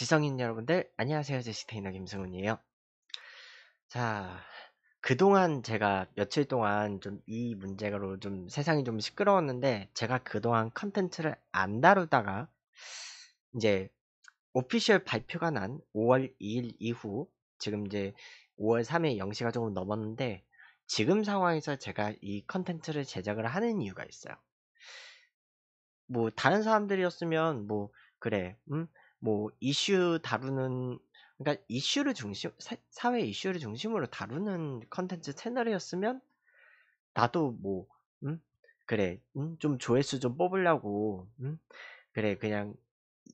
지성인 여러분들 안녕하세요 제시테이너 김승훈이에요 자 그동안 제가 며칠 동안 좀 이 문제로 좀 세상이 좀 시끄러웠는데 제가 그동안 컨텐츠를 안 다루다가 이제 오피셜 발표가 난 5월 2일 이후 지금 이제 5월 3일 0시가 조금 넘었는데 지금 상황에서 제가 이 컨텐츠를 제작을 하는 이유가 있어요 뭐 다른 사람들이었으면 뭐 그래 음뭐 이슈 다루는 그러니까 이슈를 중심 사, 회 이슈를 중심으로 다루는 컨텐츠 채널이었으면 나도 뭐 음? 그래 음? 좀 조회수 좀 뽑으려고 음? 그래 그냥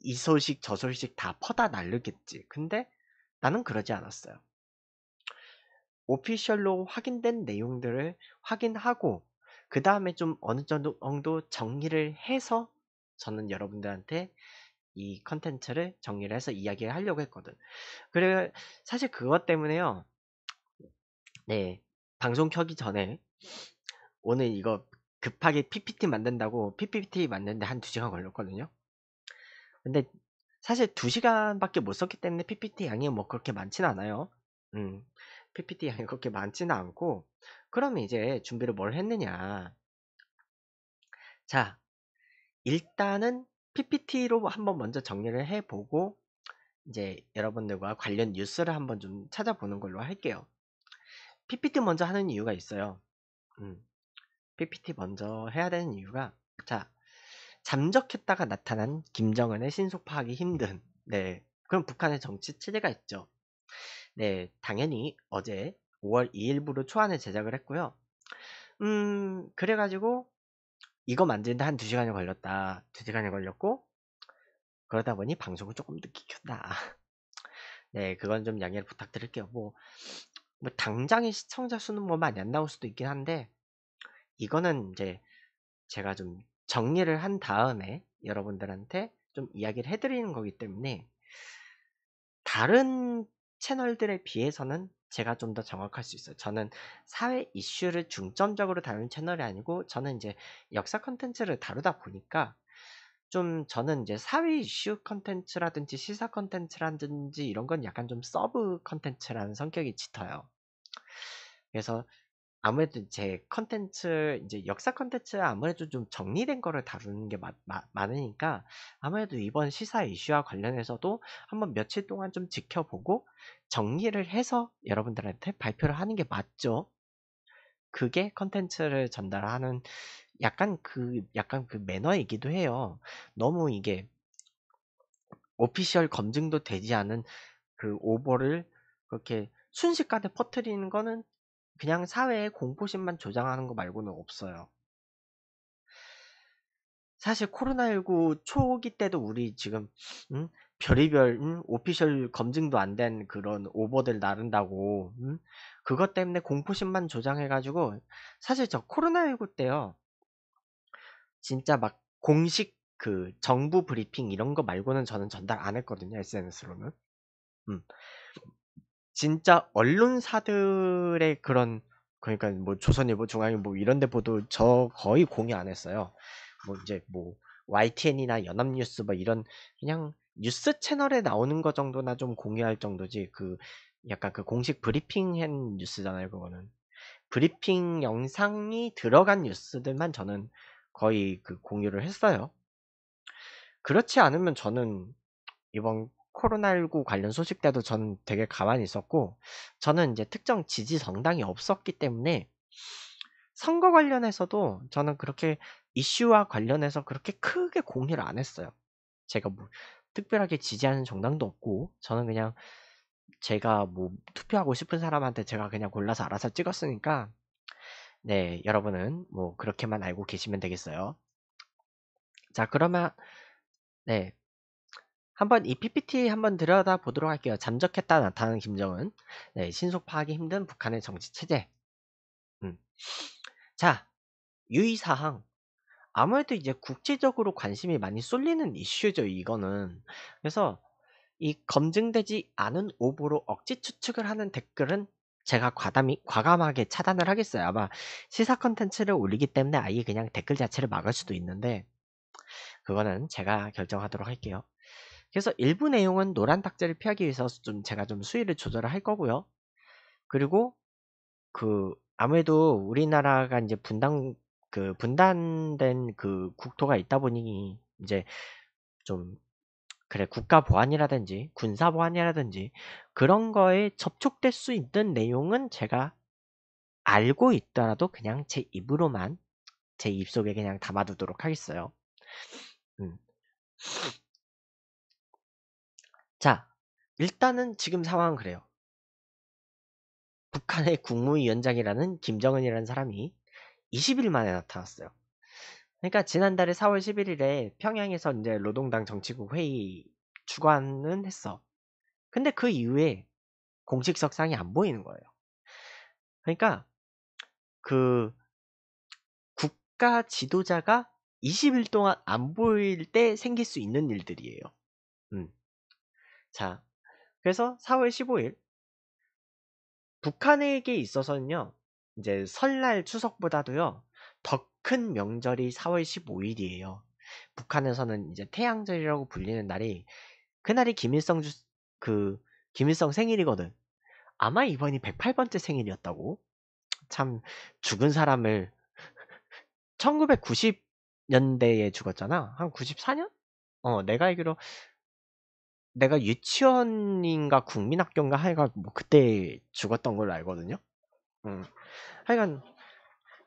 이 소식 저 소식 다 퍼다 날르겠지 근데 나는 그러지 않았어요 오피셜로 확인된 내용들을 확인하고 그 다음에 좀 어느 정도 정리를 해서 저는 여러분들한테 이 컨텐츠를 정리를 해서 이야기를 하려고 했거든. 그래 사실 그것 때문에요. 네 방송 켜기 전에 오늘 이거 급하게 PPT 만든다고 PPT 만드는데 한 2시간 걸렸거든요. 근데 사실 2시간밖에 못 썼기 때문에 PPT 양이 뭐 그렇게 많지는 않아요. 음, PPT 양이 그렇게 많지는 않고 그러면 이제 준비를 뭘 했느냐. 자, 일단은 PPT로 한번 먼저 정리를 해보고 이제 여러분들과 관련 뉴스를 한번 좀 찾아보는 걸로 할게요. PPT 먼저 하는 이유가 있어요. 음, PPT 먼저 해야 되는 이유가 자 잠적했다가 나타난 김정은의 신속 파악이 힘든 네 그럼 북한의 정치 체제가 있죠. 네 당연히 어제 5월 2일부로 초안을 제작을 했고요. 음 그래가지고 이거 만드는데 한 2시간이 걸렸다. 2시간이 걸렸고 그러다 보니 방송을 조금 늦게 켰다. 네, 그건 좀 양해를 부탁드릴게요. 뭐, 뭐 당장의 시청자 수는 뭐 많이 안 나올 수도 있긴 한데 이거는 이제 제가 좀 정리를 한 다음에 여러분들한테 좀 이야기를 해드리는 거기 때문에 다른 채널들에 비해서는 제가 좀 더 정확할 수 있어요. 저는 사회 이슈를 중점적으로 다루는 채널이 아니고 저는 이제 역사 컨텐츠를 다루다 보니까 좀 저는 이제 사회 이슈 컨텐츠라든지 시사 컨텐츠라든지 이런 건 약간 좀 서브 컨텐츠라는 성격이 짙어요. 그래서 아무래도 제 컨텐츠 이제 역사 컨텐츠 아무래도 좀 정리된 거를 다루는 게 마, 마, 많으니까 아무래도 이번 시사 이슈와 관련해서도 한번 며칠 동안 좀 지켜보고 정리를 해서 여러분들한테 발표를 하는 게 맞죠. 그게 컨텐츠를 전달하는 약간 그 약간 그 매너이기도 해요. 너무 이게 오피셜 검증도 되지 않은 그 오버를 그렇게 순식간에 퍼뜨리는 거는 그냥 사회에 공포심만 조장하는 거 말고는 없어요. 사실 코로나19 초기 때도 우리 지금 음? 별의별 음? 오피셜 검증도 안 된 그런 오버들 나른다고 음? 그것 때문에 공포심만 조장해가지고 사실 저 코로나19 때요 진짜 막 공식 그 정부 브리핑 이런 거 말고는 저는 전달 안 했거든요 SNS로는 음. 진짜 언론사들의 그런 그러니까 뭐 조선일보, 중앙일보 이런 데 보도 저 거의 공유 안 했어요. 뭐 이제 뭐 YTN이나 연합뉴스 뭐 이런 그냥 뉴스 채널에 나오는 거 정도나 좀 공유할 정도지 그 약간 그 공식 브리핑한 뉴스잖아요 그거는 브리핑 영상이 들어간 뉴스들만 저는 거의 그 공유를 했어요 그렇지 않으면 저는 이번 코로나19 관련 소식 때도 저는 되게 가만히 있었고, 저는 이제 특정 지지 정당이 없었기 때문에 선거 관련해서도 저는 그렇게 이슈와 관련해서 그렇게 크게 공유를 안 했어요. 제가 뭐 특별하게 지지하는 정당도 없고, 저는 그냥 제가 뭐 투표하고 싶은 사람한테 제가 그냥 골라서 알아서 찍었으니까, 네, 여러분은 뭐 그렇게만 알고 계시면 되겠어요. 자, 그러면, 네, 한번 이 PPT 한번 들여다 보도록 할게요. 잠적했다 나타난 김정은. 네, 신속 파악이 힘든 북한의 정치 체제. 음. 자, 유의사항. 아무래도 이제 국제적으로 관심이 많이 쏠리는 이슈죠, 이거는. 그래서 이 검증되지 않은 오보로 억지 추측을 하는 댓글은 제가 과담이, 과감하게 차단을 하겠어요. 아마 시사 컨텐츠를 올리기 때문에 아예 그냥 댓글 자체를 막을 수도 있는데, 그거는 제가 결정하도록 할게요. 그래서 일부 내용은 노란 탁자를 피하기 위해서 좀 제가 좀 수위를 조절을 할 거고요. 그리고 그 아무래도 우리나라가 이제 분단 그 분단된 그 국토가 있다 보니 이제 좀 그래 국가 보안이라든지 군사 보안이라든지 그런 거에 접촉될 수 있는 내용은 제가 알고 있더라도 그냥 제 입으로만 제 입속에 그냥 담아두도록 하겠어요. 음. 자 일단은 지금 상황은 그래요. 북한의 국무위원장이라는 김정은이라는 사람이 20일 만에 나타났어요. 그러니까 지난달에 4월 11일에 평양에서 이제 노동당 정치국 회의 주관은 했어. 근데 그 이후에 공식석상이 안 보이는 거예요. 그러니까 그 국가 지도자가 20일 동안 안 보일 때 생길 수 있는 일들이에요. 음. 자, 그래서 4월 15일 북한에게 있어서는요. 이제 설날 추석보다도요. 더 큰 명절이 4월 15일이에요. 북한에서는 이제 태양절이라고 불리는 날이 그날이 김일성 주, 그 김일성 생일이거든. 아마 이번이 108번째 생일이었다고. 참 죽은 사람을 1990년대에 죽었잖아. 한 94년? 어, 내가 알기로 내가 유치원인가 국민학교인가 하여간 뭐 그때 죽었던 걸로 알거든요. 음. 하여간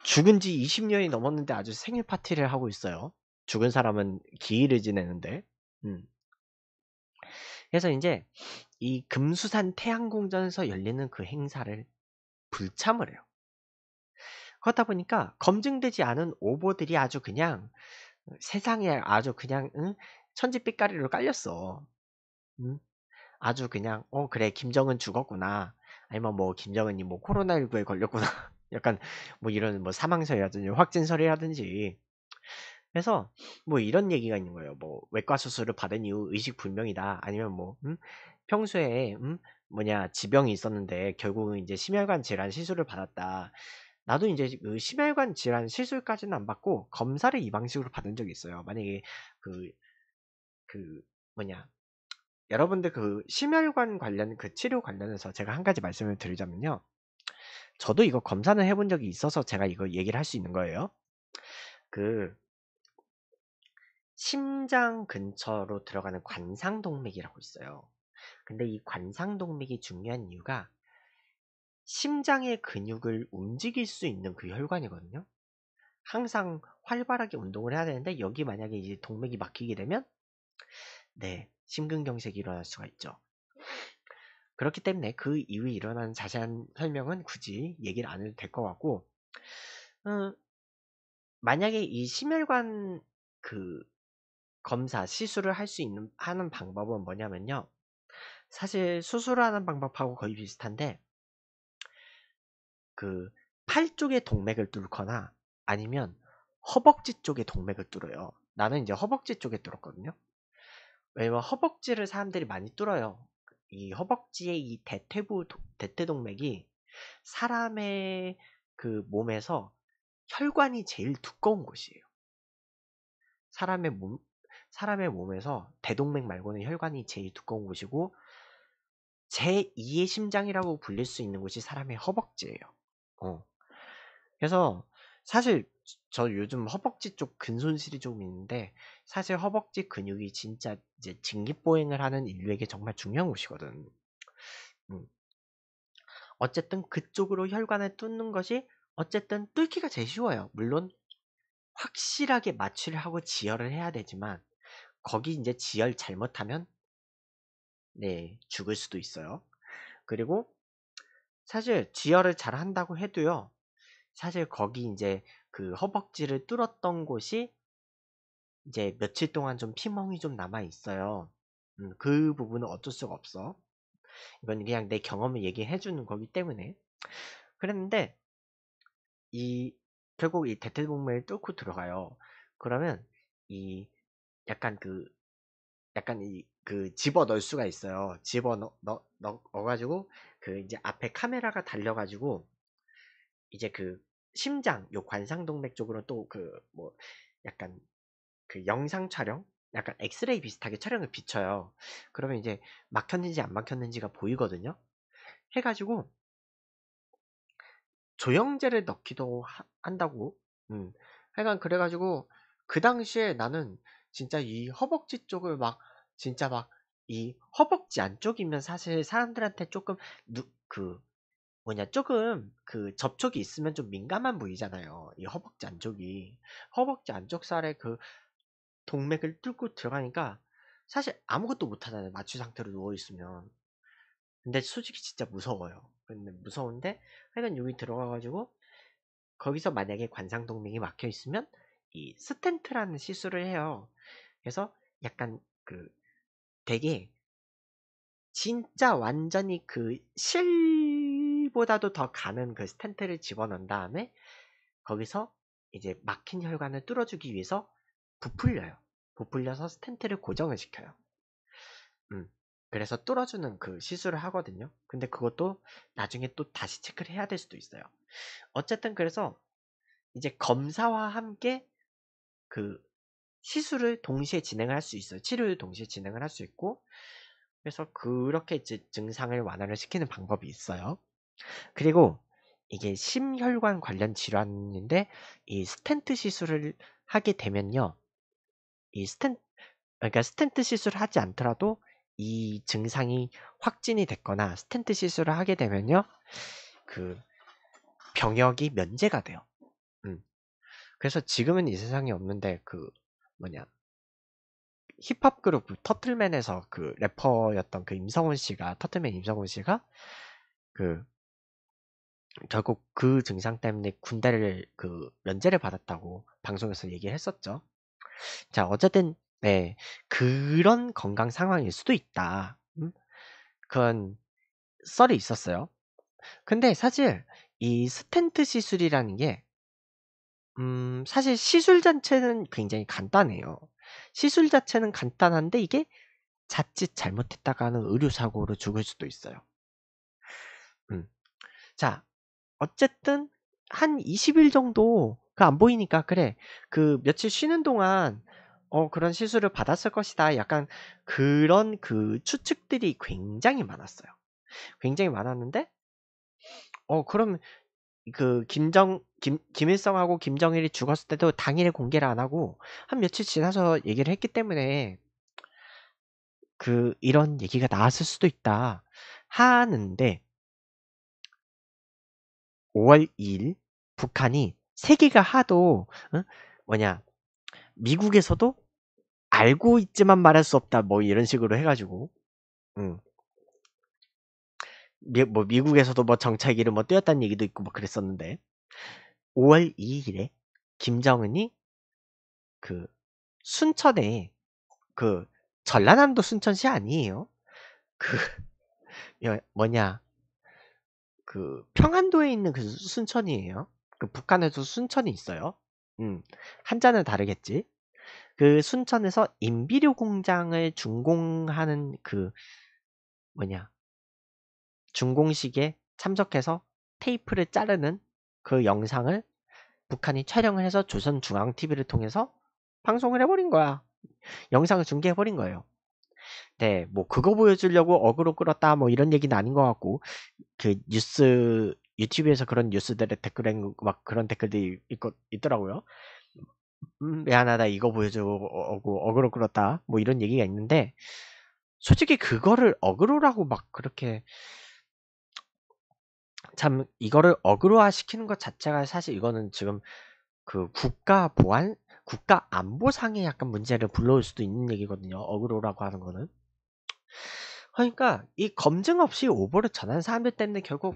죽은 지 20년이 넘었는데 아주 생일 파티를 하고 있어요. 죽은 사람은 기일을 지내는데. 음. 그래서 이제 이 금수산 태양공전에서 열리는 그 행사를 불참을 해요. 그렇다 보니까 검증되지 않은 오보들이 아주 그냥 세상에 아주 그냥 응? 천지빛가리로 깔렸어. 음? 아주 그냥 어 그래 김정은 죽었구나 아니면 뭐 김정은이 뭐 코로나19에 걸렸구나 약간 뭐 이런 뭐 사망설이라든지 확진설이라든지 그래서 뭐 이런 얘기가 있는 거예요 뭐 외과 수술을 받은 이후 의식 불명이다 아니면 뭐 음? 평소에 음? 뭐냐 지병이 있었는데 결국은 이제 심혈관 질환 시술을 받았다 나도 이제 그 심혈관 질환 시술까지는 안 받고 검사를 이 방식으로 받은 적이 있어요 만약에 그그 그 뭐냐 여러분들 그 심혈관 관련 그 치료 관련해서 제가 한 가지 말씀을 드리자면요. 저도 이거 검사는 해본 적이 있어서 제가 이거 얘기를 할 수 있는 거예요. 그 심장 근처로 들어가는 관상동맥이라고 있어요. 근데 이 관상동맥이 중요한 이유가 심장의 근육을 움직일 수 있는 그 혈관이거든요. 항상 활발하게 운동을 해야 되는데 여기 만약에 이제 동맥이 막히게 되면 네 심근경색이 일어날 수가 있죠. 그렇기 때문에 그 이후에 일어난 자세한 설명은 굳이 얘기를 안 해도 될 것 같고 어, 만약에 이 심혈관 그 검사 시술을 할 수 있는 하는 방법은 뭐냐면요. 사실 수술하는 방법하고 거의 비슷한데 그팔쪽의 동맥을 뚫거나 아니면 허벅지 쪽에 동맥을 뚫어요. 나는 이제 허벅지 쪽에 뚫었거든요. 왜냐면 허벅지를 사람들이 많이 뚫어요. 이 허벅지의 이 대퇴부 대퇴동맥이 사람의 그 몸에서 혈관이 제일 두꺼운 곳이에요. 사람의 몸 사람의 몸에서 대동맥 말고는 혈관이 제일 두꺼운 곳이고 제2의 심장이라고 불릴 수 있는 곳이 사람의 허벅지예요. 어. 그래서 사실 저 요즘 허벅지 쪽 근손실이 좀 있는데 사실 허벅지 근육이 진짜 이제 직립보행을 하는 인류에게 정말 중요한 곳이거든. 음. 어쨌든 그쪽으로 혈관을 뚫는 것이 어쨌든 뚫기가 제일 쉬워요. 물론 확실하게 마취를 하고 지혈을 해야 되지만 거기 이제 지혈 잘못하면 네 죽을 수도 있어요. 그리고 사실 지혈을 잘 한다고 해도요. 사실 거기 이제 그 허벅지를 뚫었던 곳이 이제 며칠 동안 좀 피멍이 좀 남아 있어요. 음, 그 부분은 어쩔 수가 없어. 이건 그냥 내 경험을 얘기해 주는 거기 때문에. 그랬는데 이 결국 이 대퇴복매를 뚫고 들어가요. 그러면 이 약간 그 약간 이 그 집어 넣을 수가 있어요. 집어 넣, 넣, 넣어가지고 그 이제 앞에 카메라가 달려가지고 이제 그 심장, 요 관상동맥 쪽으로 또 그 뭐 약간 그 영상 촬영, 약간 엑스레이 비슷하게 촬영을 비춰요. 그러면 이제 막혔는지 안 막혔는지가 보이거든요. 해가지고 조영제를 넣기도 하, 한다고. 음. 하여간 그래가지고 그 당시에 나는 진짜 이 허벅지 쪽을 막 진짜 막 이 허벅지 안쪽이면 사실 사람들한테 조금 누, 그 뭐냐 조금 그 접촉이 있으면 좀 민감한 부위잖아요. 이 허벅지 안쪽이 허벅지 안쪽 살에 그 동맥을 뚫고 들어가니까 사실 아무것도 못하잖아요. 마취 상태로 누워 있으면. 근데 솔직히 진짜 무서워요. 근데 무서운데 하여간 여기 들어가가지고 거기서 만약에 관상동맥이 막혀 있으면 이 스텐트라는 시술을 해요. 그래서 약간 그 되게 진짜 완전히 그실 1보다도 더 가는 그 스탠트를 집어넣은 다음에 거기서 이제 막힌 혈관을 뚫어주기 위해서 부풀려요. 부풀려서 스탠트를 고정을 시켜요. 음, 그래서 뚫어주는 그 시술을 하거든요. 근데 그것도 나중에 또 다시 체크를 해야 될 수도 있어요. 어쨌든 그래서 이제 검사와 함께 그 시술을 동시에 진행할 을수 있어요. 치료를 동시에 진행을 할 수 있고 그래서 그렇게 이제 증상을 완화를 시키는 방법이 있어요. 그리고 이게 심혈관 관련 질환인데 이 스탠트 시술을 하게 되면요. 이 스탠 그러니까 스탠트 시술을 하지 않더라도 이 증상이 확진이 됐거나 스탠트 시술을 하게 되면요. 그 병역이 면제가 돼요. 음. 그래서 지금은 이 세상에 없는데 그 뭐냐 힙합 그룹 그 터틀맨에서 그 래퍼였던 그 임성훈 씨가 터틀맨 임성훈 씨가 그 결국 그 증상 때문에 군대를 그 면제를 받았다고 방송에서 얘기를 했었죠. 자, 어쨌든 네, 그런 건강 상황일 수도 있다. 음? 그건 썰이 있었어요. 근데 사실 이 스텐트 시술이라는 게 음, 사실 시술 자체는 굉장히 간단해요. 시술 자체는 간단한데 이게 자칫 잘못했다가는 의료사고로 죽을 수도 있어요. 음. 자, 어쨌든 한 20일 정도 그 안 보이니까 그래 그 며칠 쉬는 동안 어 그런 시술을 받았을 것이다 약간 그런 그 추측들이 굉장히 많았어요 굉장히 많았는데 어 그럼 그 김정 김 김일성하고 김정일이 죽었을 때도 당일에 공개를 안 하고 한 며칠 지나서 얘기를 했기 때문에 그 이런 얘기가 나왔을 수도 있다 하는데 5월 2일 북한이 세계가 하도 어? 뭐냐 미국에서도 알고 있지만 말할 수 없다 뭐 이런 식으로 해가지고 음. 미, 뭐 미국에서도 뭐정착이를뭐 떼었다는 얘기도 있고 뭐 그랬었는데 5월 2일에 김정은이 그 순천에 그 전라남도 순천시 아니에요 그 뭐냐 그 평안도에 있는 그 순천이에요. 그 북한에도 순천이 있어요. 음, 한자는 다르겠지. 그 순천에서 인비료 공장을 준공하는 그 뭐냐 준공식에 참석해서 테이프를 자르는 그 영상을 북한이 촬영을 해서 조선중앙TV를 통해서 방송을 해버린 거야. 영상을 중계해버린 거예요. 네, 뭐 그거 보여주려고 어그로 끌었다 뭐 이런 얘기는 아닌 것 같고 그 뉴스 유튜브에서 그런 뉴스들의 댓글에 막 그런 댓글들이 있고 있더라고요. 음, 미안하다 이거 보여주고 어그로 끌었다 뭐 이런 얘기가 있는데 솔직히 그거를 어그로라고 막 그렇게 참 이거를 어그로화 시키는 것 자체가 사실 이거는 지금 그 국가 보안 국가 안보상의 약간 문제를 불러올 수도 있는 얘기거든요. 어그로라고 하는 거는. 그러니까 이 검증 없이 오보를 전한 사람들 때문에 결국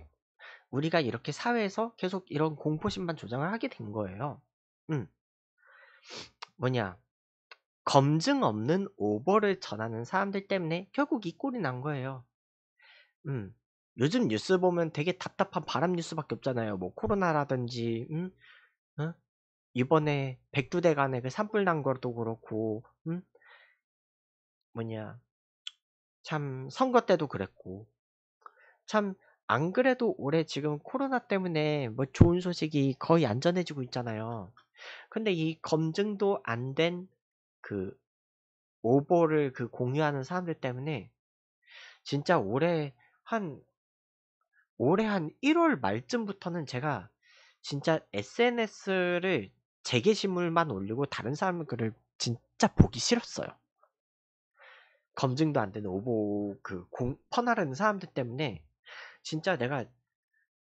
우리가 이렇게 사회에서 계속 이런 공포심만 조장을 하게 된 거예요. 음. 뭐냐. 검증 없는 오보를 전하는 사람들 때문에 결국 이 꼴이 난 거예요. 음. 요즘 뉴스 보면 되게 답답한 바람 뉴스밖에 없잖아요. 뭐 코로나라든지, 음? 어? 이번에 백두대간의 그 산불 난 것도 그렇고 음? 뭐냐 참 선거 때도 그랬고 참 안 그래도 올해 지금 코로나 때문에 뭐 좋은 소식이 거의 안 전해지고 있잖아요. 근데 이 검증도 안 된 그 오보를 그 공유하는 사람들 때문에 진짜 올해 한 올해 한 1월 말쯤부터는 제가 진짜 SNS를 제 게시물만 올리고 다른 사람 글을 진짜 보기 싫었어요. 검증도 안 되는 오보 그 공, 퍼나르는 사람들 때문에 진짜 내가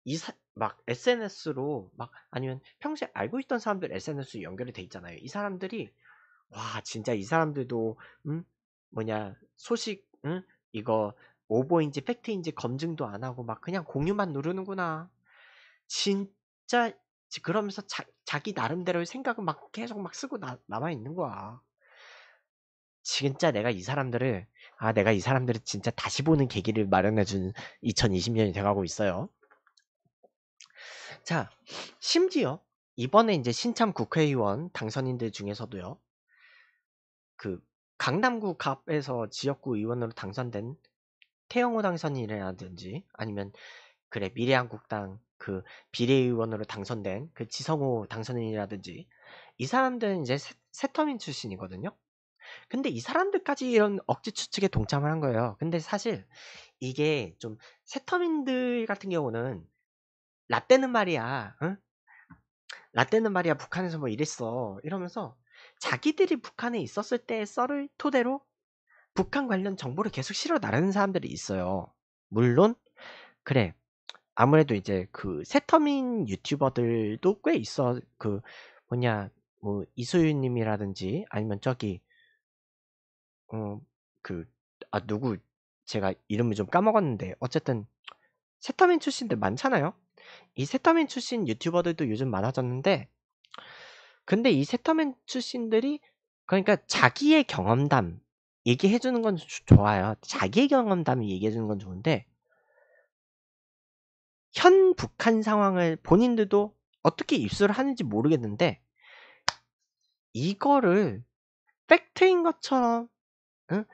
이 사, 막 SNS로 막 아니면 평소에 알고 있던 사람들 SNS 연결이 돼 있잖아요. 이 사람들이 와 진짜 이 사람들도 음 뭐냐 소식 음 이거 오보인지 팩트인지 검증도 안 하고 막 그냥 공유만 누르는구나. 진짜 그러면서 자, 자기 나름대로의 생각을막 계속 막 쓰고 나, 남아있는 거야. 진짜 내가 이 사람들을, 아, 내가 이 사람들을 진짜 다시 보는 계기를 마련해준 2020년이 돼가고 있어요. 자, 심지어 이번에 이제 신참 국회의원 당선인들 중에서도요, 그 강남구 갑에서 지역구 의원으로 당선된 태영호 당선인이라든지 아니면 그래 미래한국당 그 비례의원으로 당선된 그 지성호 당선인이라든지 이 사람들은 이제 새, 새터민 출신이거든요. 근데 이 사람들까지 이런 억지 추측에 동참을 한 거예요. 근데 사실 이게 좀 새터민들 같은 경우는 라떼는 말이야, 응? 라떼는 말이야 북한에서 뭐 이랬어 이러면서 자기들이 북한에 있었을 때의 썰을 토대로 북한 관련 정보를 계속 실어 나르는 사람들이 있어요. 물론 그래 아무래도 이제 그 세터민 유튜버들도 꽤 있어 그 뭐냐 뭐 이소윤님이라든지 아니면 저기 어 그 아 누구 제가 이름을 좀 까먹었는데 어쨌든 세터민 출신들 많잖아요. 이 세터민 출신 유튜버들도 요즘 많아졌는데 근데 이 세터민 출신들이 그러니까 자기의 경험담 얘기해주는 건 좋아요. 자기의 경험담을 얘기해주는 건 좋은데 현 북한 상황을 본인들도 어떻게 입수를 하는지 모르겠는데 이거를 팩트인 것처럼 응?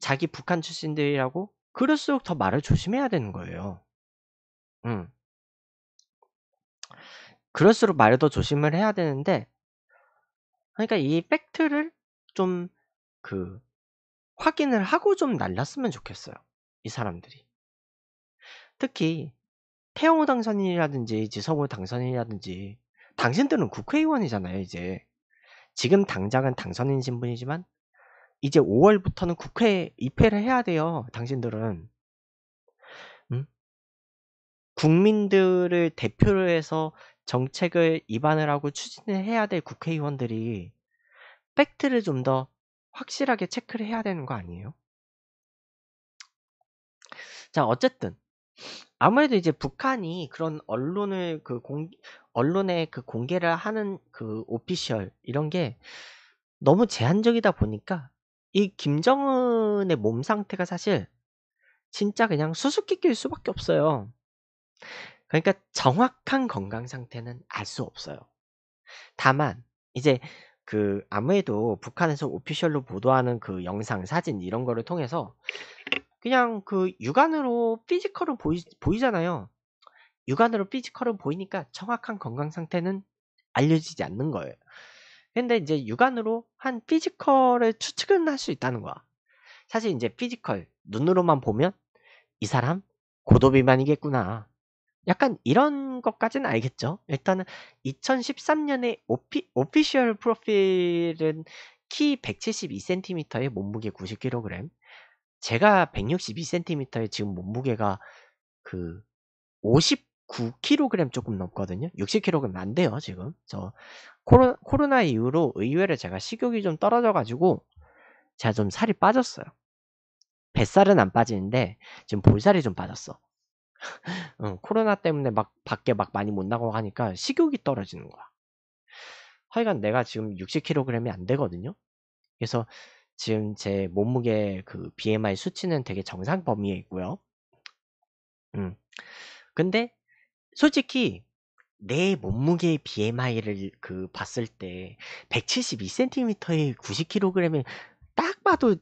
자기 북한 출신들이라고 그럴수록 더 말을 조심해야 되는 거예요. 응. 그럴수록 말을 더 조심을 해야 되는데 그러니까 이 팩트를 좀 그 확인을 하고 좀 날랐으면 좋겠어요. 이 사람들이. 특히 태영호 당선인이라든지 이제 서울 당선인이라든지 당신들은 국회의원이잖아요 이제 지금 당장은 당선인 신분이지만 이제 5월부터는 국회 입회를 해야 돼요 당신들은 음? 국민들을 대표로 해서 정책을 입안을 하고 추진을 해야 될 국회의원들이 팩트를 좀 더 확실하게 체크를 해야 되는 거 아니에요? 자 어쨌든 아무래도 이제 북한이 그런 언론을 그공 언론에 그 공개를 하는 그 오피셜 이런 게 너무 제한적이다 보니까 이 김정은의 몸 상태가 사실 진짜 그냥 수수께끼일 수밖에 없어요. 그러니까 정확한 건강 상태는 알 수 없어요. 다만 이제 그 아무래도 북한에서 오피셜로 보도하는 그 영상 사진 이런 거를 통해서 그냥 그 육안으로 피지컬을 보이, 보이잖아요. 육안으로 피지컬을 보이니까 정확한 건강 상태는 알려지지 않는 거예요. 근데 이제 육안으로 한 피지컬을 추측은 할 수 있다는 거야. 사실 이제 피지컬, 눈으로만 보면 이 사람 고도비만이겠구나. 약간 이런 것까지는 알겠죠. 일단은 2013년에 오피, 오피셜 프로필은 키 172cm에 몸무게 90kg, 제가 162cm에 지금 몸무게가 그 59kg 조금 넘거든요. 60kg 안 돼요, 지금. 저 코로, 코로나 이후로 의외로 제가 식욕이 좀 떨어져가지고 제가 좀 살이 빠졌어요. 뱃살은 안 빠지는데 지금 볼살이 좀 빠졌어. 응, 어, 코로나 때문에 막 밖에 막 많이 못 나가고 하니까 식욕이 떨어지는 거야. 하여간 내가 지금 60kg이 안 되거든요. 그래서 지금 제 몸무게 그 BMI 수치는 되게 정상 범위에 있고요. 음. 근데 솔직히 내몸무게 BMI를 그 봤을 때 172cm에 90kg이면 딱 봐도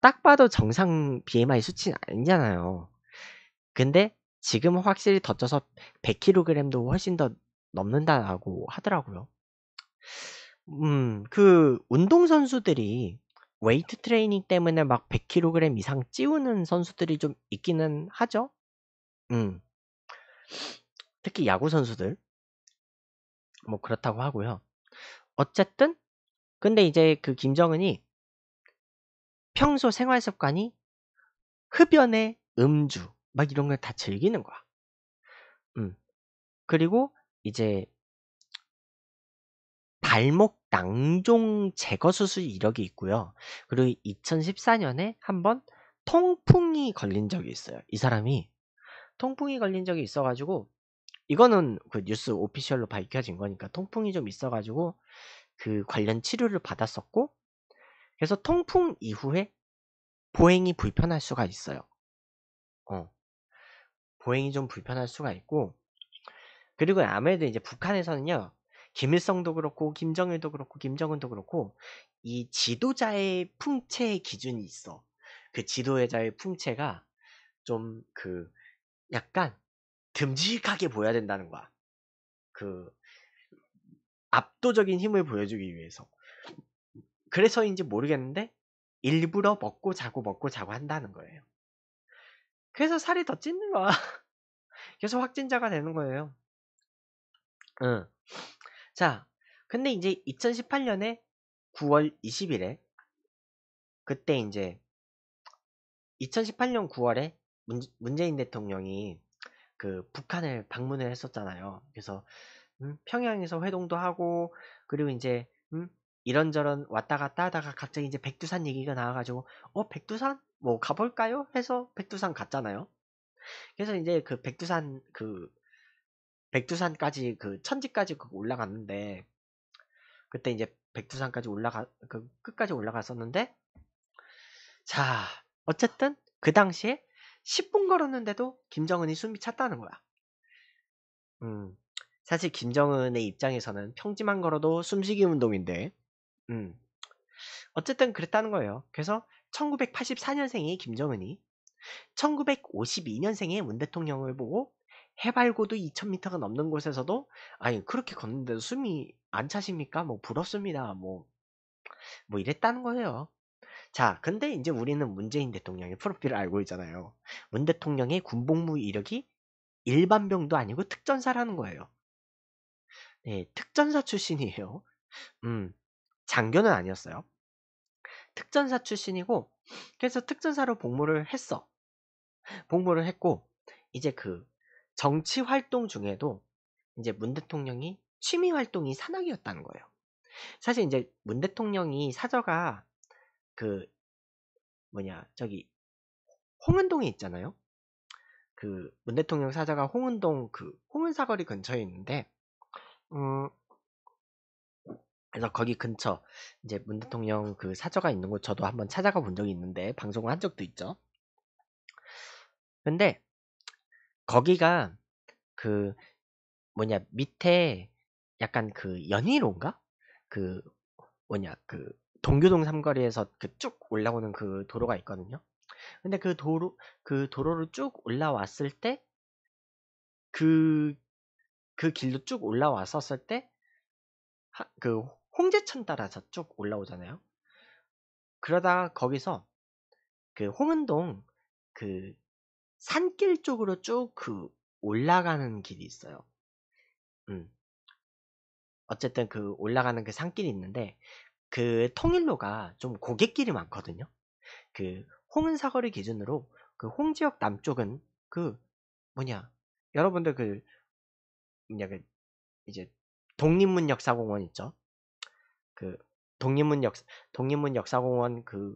딱 봐도 정상 BMI 수치는 아니잖아요. 근데 지금 확실히 덧져서 100kg도 훨씬 더 넘는다고 하더라고요. 음그 운동선수들이 웨이트 트레이닝 때문에 막 100kg 이상 찌우는 선수들이 좀 있기는 하죠. 음. 특히 야구 선수들. 뭐 그렇다고 하고요. 어쨌든 근데 이제 그 김정은이 평소 생활 습관이 흡연에 음주 막 이런 걸 다 즐기는 거야. 음. 그리고 이제 발목 낭종 제거 수술 이력이 있고요. 그리고 2014년에 한번 통풍이 걸린 적이 있어요. 이 사람이 통풍이 걸린 적이 있어가지고 이거는 그 뉴스 오피셜로 밝혀진 거니까 통풍이 좀 있어가지고 그 관련 치료를 받았었고 그래서 통풍 이후에 보행이 불편할 수가 있어요. 어. 보행이 좀 불편할 수가 있고 그리고 아무래도 이제 북한에서는요 김일성도 그렇고 김정일도 그렇고 김정은도 그렇고 이 지도자의 풍채 기준이 있어. 그 지도자의 풍채가 좀 그 약간 듬직하게 보여야 된다는 거야. 그 압도적인 힘을 보여주기 위해서. 그래서인지 모르겠는데 일부러 먹고 자고 먹고 자고 한다는 거예요. 그래서 살이 더 찌는 거야. 그래서 확진자가 되는 거예요. 응. 자, 근데 이제 2018년에 9월 20일에 그때 이제 2018년 9월에 문, 재인 대통령이 그 북한을 방문을 했었잖아요. 그래서 음, 평양에서 회동도 하고 그리고 이제 음, 이런저런 왔다 갔다 하다가 갑자기 이제 백두산 얘기가 나와가지고 어 백두산 뭐 가볼까요? 해서 백두산 갔잖아요. 그래서 이제 그 백두산 그 백두산까지 그 천지까지 그 올라갔는데 그때 이제 백두산까지 올라가 그 끝까지 올라갔었는데 자 어쨌든 그 당시에 10분 걸었는데도 김정은이 숨이 찼다는 거야. 음 사실 김정은의 입장에서는 평지만 걸어도 숨쉬기 운동인데 음 어쨌든 그랬다는 거예요. 그래서 1984년생의 김정은이 1952년생의 문 대통령을 보고 해발고도 2,000m가 넘는 곳에서도 아니 그렇게 걷는데 숨이 안 차십니까? 뭐 부럽습니다. 뭐뭐 뭐 이랬다는 거예요. 자, 근데 이제 우리는 문재인 대통령의 프로필을 알고 있잖아요. 문 대통령의 군복무 이력이 일반병도 아니고 특전사라는 거예요. 네, 특전사 출신이에요. 음, 장교는 아니었어요. 특전사 출신이고, 그래서 특전사로 복무를 했어. 복무를 했고, 이제 그 정치 활동 중에도 이제 문 대통령이 취미 활동이 산악이었다는 거예요. 사실 이제 문 대통령이 사저가 그 뭐냐 저기 홍은동에 있잖아요. 그 문 대통령 사저가 홍은동 그 홍은사거리 근처에 있는데 음 그래서 거기 근처 이제 문 대통령 그 사저가 있는 곳 저도 한번 찾아가 본 적이 있는데 방송을 한 적도 있죠. 근데 거기가 그 뭐냐 밑에 약간 그 연희로인가 그 뭐냐 그 동교동 삼거리에서 그 쭉 올라오는 그 도로가 있거든요. 근데 그 도로 그 도로를 쭉 올라왔을 때 그그 그 길로 쭉 올라왔었을 때 그 홍제천 따라서 쭉 올라오잖아요. 그러다가 거기서 그 홍은동 그 산길 쪽으로 쭉 그 올라가는 길이 있어요. 음. 어쨌든 그 올라가는 그 산길이 있는데 그 통일로가 좀 고갯길이 많거든요. 그 홍은사거리 기준으로 그 홍지역 남쪽은 그 뭐냐 여러분들 그 뭐냐 그 이제 독립문 역사공원 있죠. 그 독립문 역 독립문 역사공원 그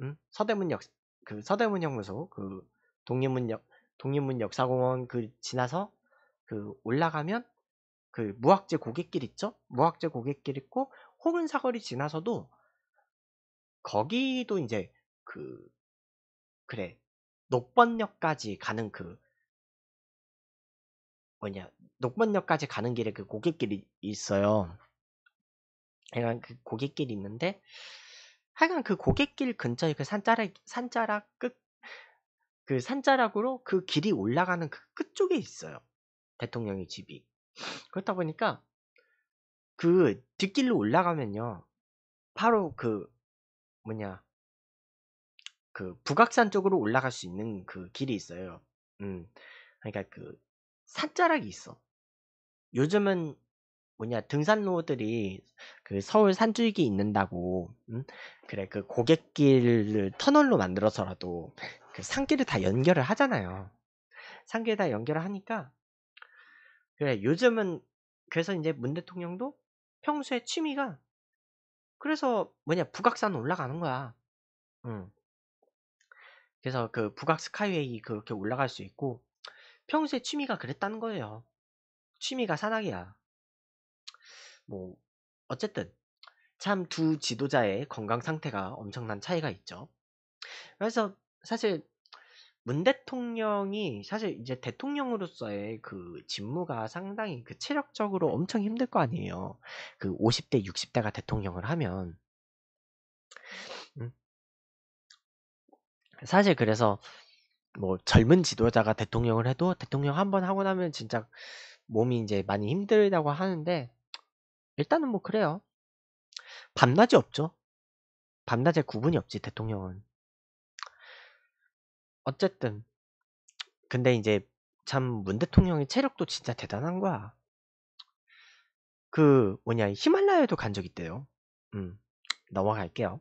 음? 서대문 역그 서대문 형무소 그 독립문역 독립문 역사공원 그 지나서 그 올라가면 그 무학재 고객길 있죠? 무학재 고객길 있고 호은 사거리 지나서도 거기도 이제 그 그래 녹번역까지 가는 그 뭐냐 녹번역까지 가는 길에 그고객길이 있어요. 하여간 그고객길이 있는데 하여간 그고객길 근처에 그 산자락 산자락 끝그 산자락으로 그 길이 올라가는 그 끝쪽에 있어요. 대통령의 집이. 그렇다 보니까 그 뒷길로 올라가면요. 바로 그 뭐냐 그 북악산 쪽으로 올라갈 수 있는 그 길이 있어요. 음. 그러니까 그 산자락이 있어. 요즘은 뭐냐 등산로들이 그 서울 산줄이 있는다고 음? 그래 그 고객길을 터널로 만들어서라도 그 상기를 다 연결을 하잖아요. 상기를 다 연결을 하니까 그래 요즘은 그래서 이제 문 대통령도 평소에 취미가 그래서 뭐냐 북악산 올라가는 거야. 응. 그래서 그 북악 스카이웨이 그렇게 올라갈 수 있고 평소에 취미가 그랬다는 거예요. 취미가 산악이야. 뭐 어쨌든 참 두 지도자의 건강 상태가 엄청난 차이가 있죠. 그래서 사실 문 대통령이 사실 이제 대통령으로서의 그 직무가 상당히 그 체력적으로 엄청 힘들 거 아니에요. 그 50대, 60대가 대통령을 하면. 음. 사실 그래서 뭐 젊은 지도자가 대통령을 해도 대통령 한 번 하고 나면 진짜 몸이 이제 많이 힘들다고 하는데 일단은 뭐 그래요. 밤낮이 없죠. 밤낮에 구분이 없지 대통령은. 어쨌든 근데 이제참 문 대통령의 체력도 진짜 대단한 거야. 그 뭐냐 히말라야도 간 적 있대요. 음. 넘어갈게요.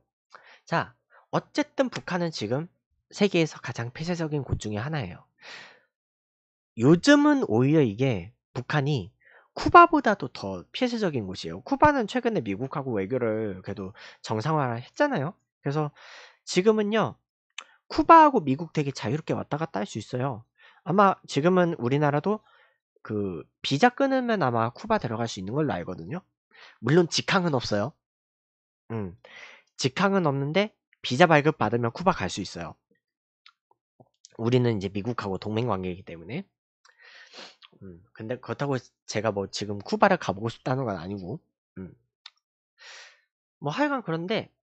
자, 어쨌든 북한은 지금 세계에서 가장 폐쇄적인 곳 중에 하나예요. 요즘은 오히려 이게 북한이 쿠바보다도 더 폐쇄적인 곳이에요. 쿠바는 최근에 미국하고 외교를 그래도 정상화했잖아요. 를 그래서 지금은요. 쿠바하고 미국 되게 자유롭게 왔다 갔다 할 수 있어요. 아마 지금은 우리나라도 그 비자 끊으면 아마 쿠바 들어갈 수 있는 걸로 알거든요. 물론 직항은 없어요. 음, 직항은 없는데 비자 발급 받으면 쿠바 갈 수 있어요. 우리는 이제 미국하고 동맹 관계이기 때문에. 음, 근데 그렇다고 제가 뭐 지금 쿠바를 가보고 싶다는 건 아니고. 음. 뭐 하여간 그런데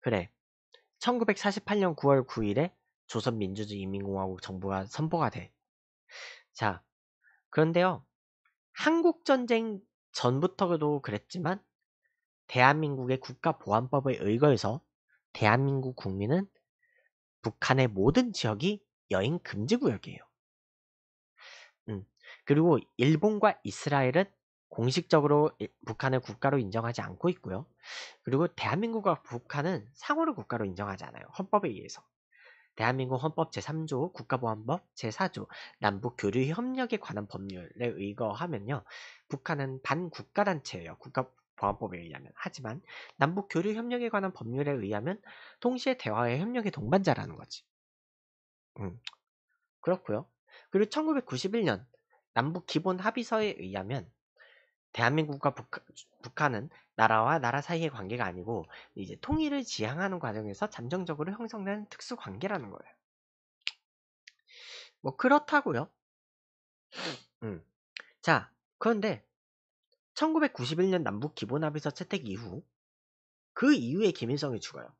그래 1948년 9월 9일에 조선민주주의인민공화국 정부가 선포가 돼. 자, 그런데요. 한국전쟁 전부터도 그랬지만 대한민국의 국가보안법에 의거해서 대한민국 국민은 북한의 모든 지역이 여행 금지구역이에요. 음, 그리고 일본과 이스라엘은 공식적으로 북한을 국가로 인정하지 않고 있고요. 그리고 대한민국과 북한은 상호를 국가로 인정하지 않아요. 헌법에 의해서. 대한민국 헌법 제3조, 국가보안법 제4조, 남북교류협력에 관한 법률에 의거하면요. 북한은 반국가단체예요. 국가보안법에 의하면. 하지만 남북교류협력에 관한 법률에 의하면 동시에 대화의 협력의 동반자라는 거지. 음, 그렇고요. 그리고 1991년 남북기본합의서에 의하면 대한민국과 북한, 은 나라와 나라 사이의 관계가 아니고 이제 통일을 지향하는 과정에서 잠정적으로 형성된 특수 관계라는 거예요. 뭐 그렇다고요. 음. 자, 그런데 1991년 남북 기본합의서 채택 이후 그 이후에 김일성이 죽어요.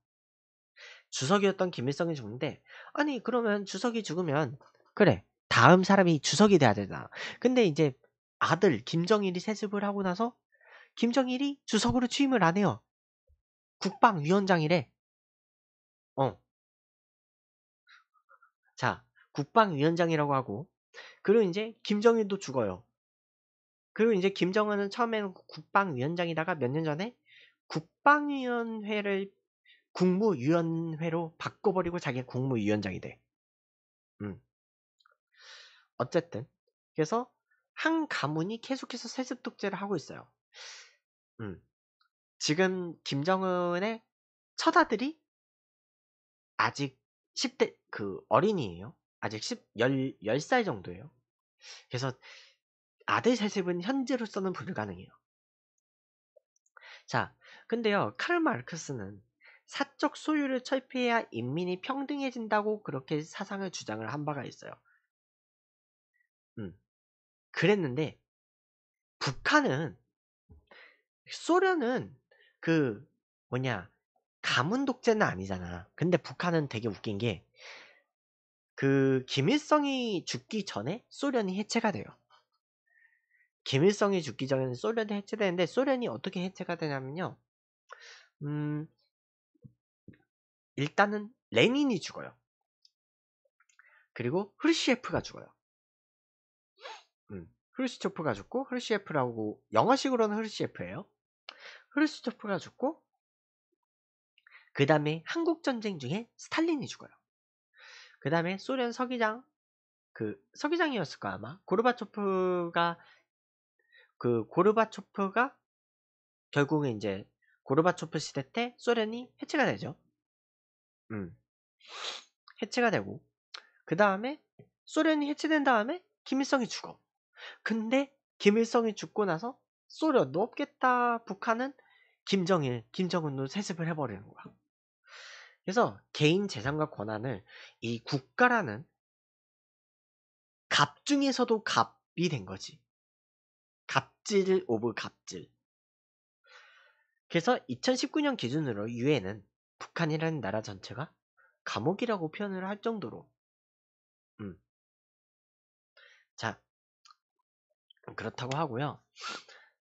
주석이었던 김일성이 죽는데 아니 그러면 주석이 죽으면 그래 다음 사람이 주석이 돼야 되잖아. 근데 이제 아들 김정일이 세습을 하고 나서 김정일이 주석으로 취임을 안 해요. 국방위원장이래. 어. 자, 국방위원장이라고 하고 그리고 이제 김정일도 죽어요. 그리고 이제 김정은은 처음에는 국방위원장이다가 몇 년 전에 국방위원회를 국무위원회로 바꿔버리고 자기 국무위원장이 돼. 음. 어쨌든 그래서 한 가문이 계속해서 세습 독재를 하고 있어요. 음. 지금 김정은의 처자들이 아직 10대 그 어린이에요. 아직 10, 10, 10살 정도예요. 그래서 아들 세습은 현재로서는 불가능해요. 자, 근데요. 카르 마르크스는 사적 소유를 철폐해야 인민이 평등해진다고 그렇게 사상을 주장을 한 바가 있어요. 그랬는데 북한은 소련은 그 뭐냐 가문 독재는 아니잖아. 근데 북한은 되게 웃긴 게 그 김일성이 죽기 전에 소련이 해체가 돼요. 김일성이 죽기 전에 소련이 해체되는데 소련이 어떻게 해체가 되냐면요. 음 일단은 레닌이 죽어요. 그리고 흐르시에프가 죽어요. 흐르시초프가 죽고 흐르시에프라고 영어식으로는 흐르시에프예요. 흐르시초프가 죽고 그 다음에 한국전쟁 중에 스탈린이 죽어요. 그 다음에 소련 서기장 그 서기장이었을 거 아마 고르바초프가 그 고르바초프가 결국은 이제 고르바초프 시대 때 소련이 해체가 되죠. 음. 해체가 되고 그 다음에 소련이 해체된 다음에 김일성이 죽어. 근데 김일성이 죽고 나서 쏘려 높겠다 북한은 김정일, 김정은으로 세습을 해버리는 거야. 그래서 개인 재산과 권한을 이 국가라는 갑 중에서도 갑이 된 거지. 갑질 오브 갑질. 그래서 2019년 기준으로 유엔은 북한이라는 나라 전체가 감옥이라고 표현을 할 정도로 음, 그렇다고 하고요.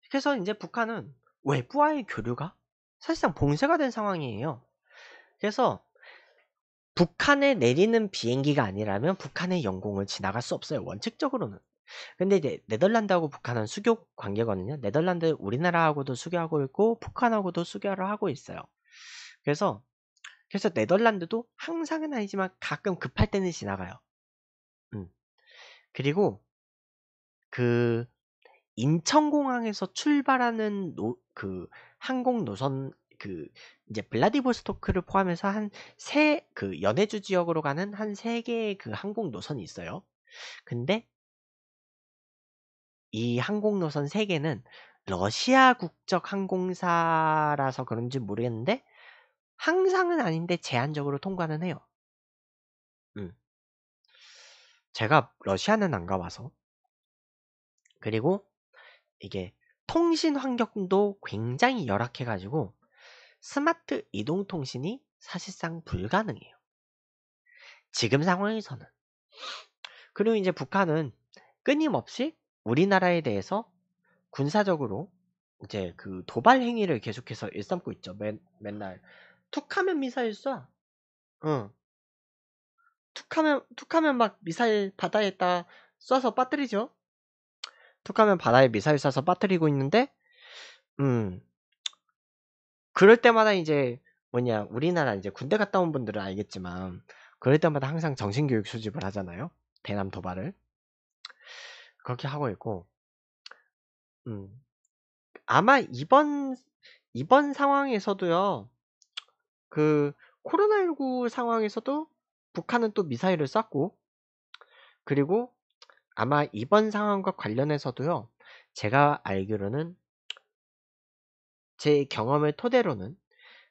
그래서 이제 북한은 외부와의 교류가 사실상 봉쇄가 된 상황이에요. 그래서 북한에 내리는 비행기가 아니라면 북한의 영공을 지나갈 수 없어요. 원칙적으로는. 근데 이제 네덜란드하고 북한은 수교 관계거든요. 네덜란드 우리나라하고도 수교하고 있고 북한하고도 수교를 하고 있어요. 그래서 그래서 네덜란드도 항상은 아니지만 가끔 급할 때는 지나가요. 음. 그리고 그 인천공항에서 출발하는 노, 그 항공 노선 그 이제 블라디보스토크를 포함해서 한 세 그 연해주 지역으로 가는 한 세 개의 그 항공 노선이 있어요. 근데 이 항공 노선 세 개는 러시아 국적 항공사라서 그런지 모르겠는데 항상은 아닌데 제한적으로 통과는 해요. 음. 제가 러시아는 안 가봐서 그리고 이게 통신 환경도 굉장히 열악해가지고 스마트 이동통신이 사실상 불가능해요. 지금 상황에서는. 그리고 이제 북한은 끊임없이 우리나라에 대해서 군사적으로 이제 그 도발 행위를 계속해서 일삼고 있죠. 맨, 맨날 툭하면 미사일 쏴. 응. 툭하면 툭하면 막 미사일 바다에다 쏴서 빠뜨리죠. 툭하면 바다에 미사일 쏴서 빠뜨리고 있는데 음 그럴 때마다 이제 뭐냐 우리나라 이제 군대 갔다 온 분들은 알겠지만 그럴 때마다 항상 정신교육 수집을 하잖아요 대남 도발을 그렇게 하고 있고 음 아마 이번 이번 상황에서도요 그 코로나19 상황에서도 북한은 또 미사일을 쐈고 그리고 아마 이번 상황과 관련해서도요. 제가 알기로는 제 경험을 토대로는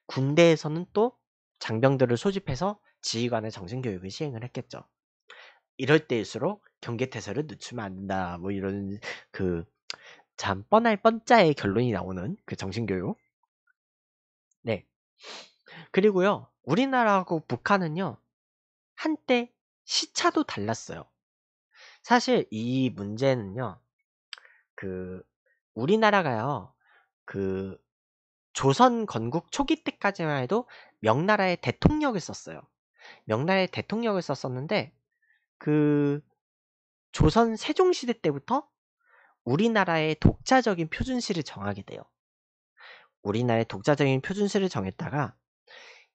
군대에서는 또 장병들을 소집해서 지휘관의 정신교육을 시행을 했겠죠. 이럴 때일수록 경계태세를 늦추면 안 된다. 뭐 이런 그 참 뻔할 뻔짜의 결론이 나오는 그 정신교육. 네. 그리고요. 우리나라하고 북한은요. 한때 시차도 달랐어요. 사실 이 문제는요. 그 우리나라가요. 그 조선 건국 초기 때까지만 해도 명나라의 대통령을 썼어요. 명나라의 대통령을 썼었는데 그 조선 세종시대 때부터 우리나라의 독자적인 표준시를 정하게 돼요. 우리나라의 독자적인 표준시를 정했다가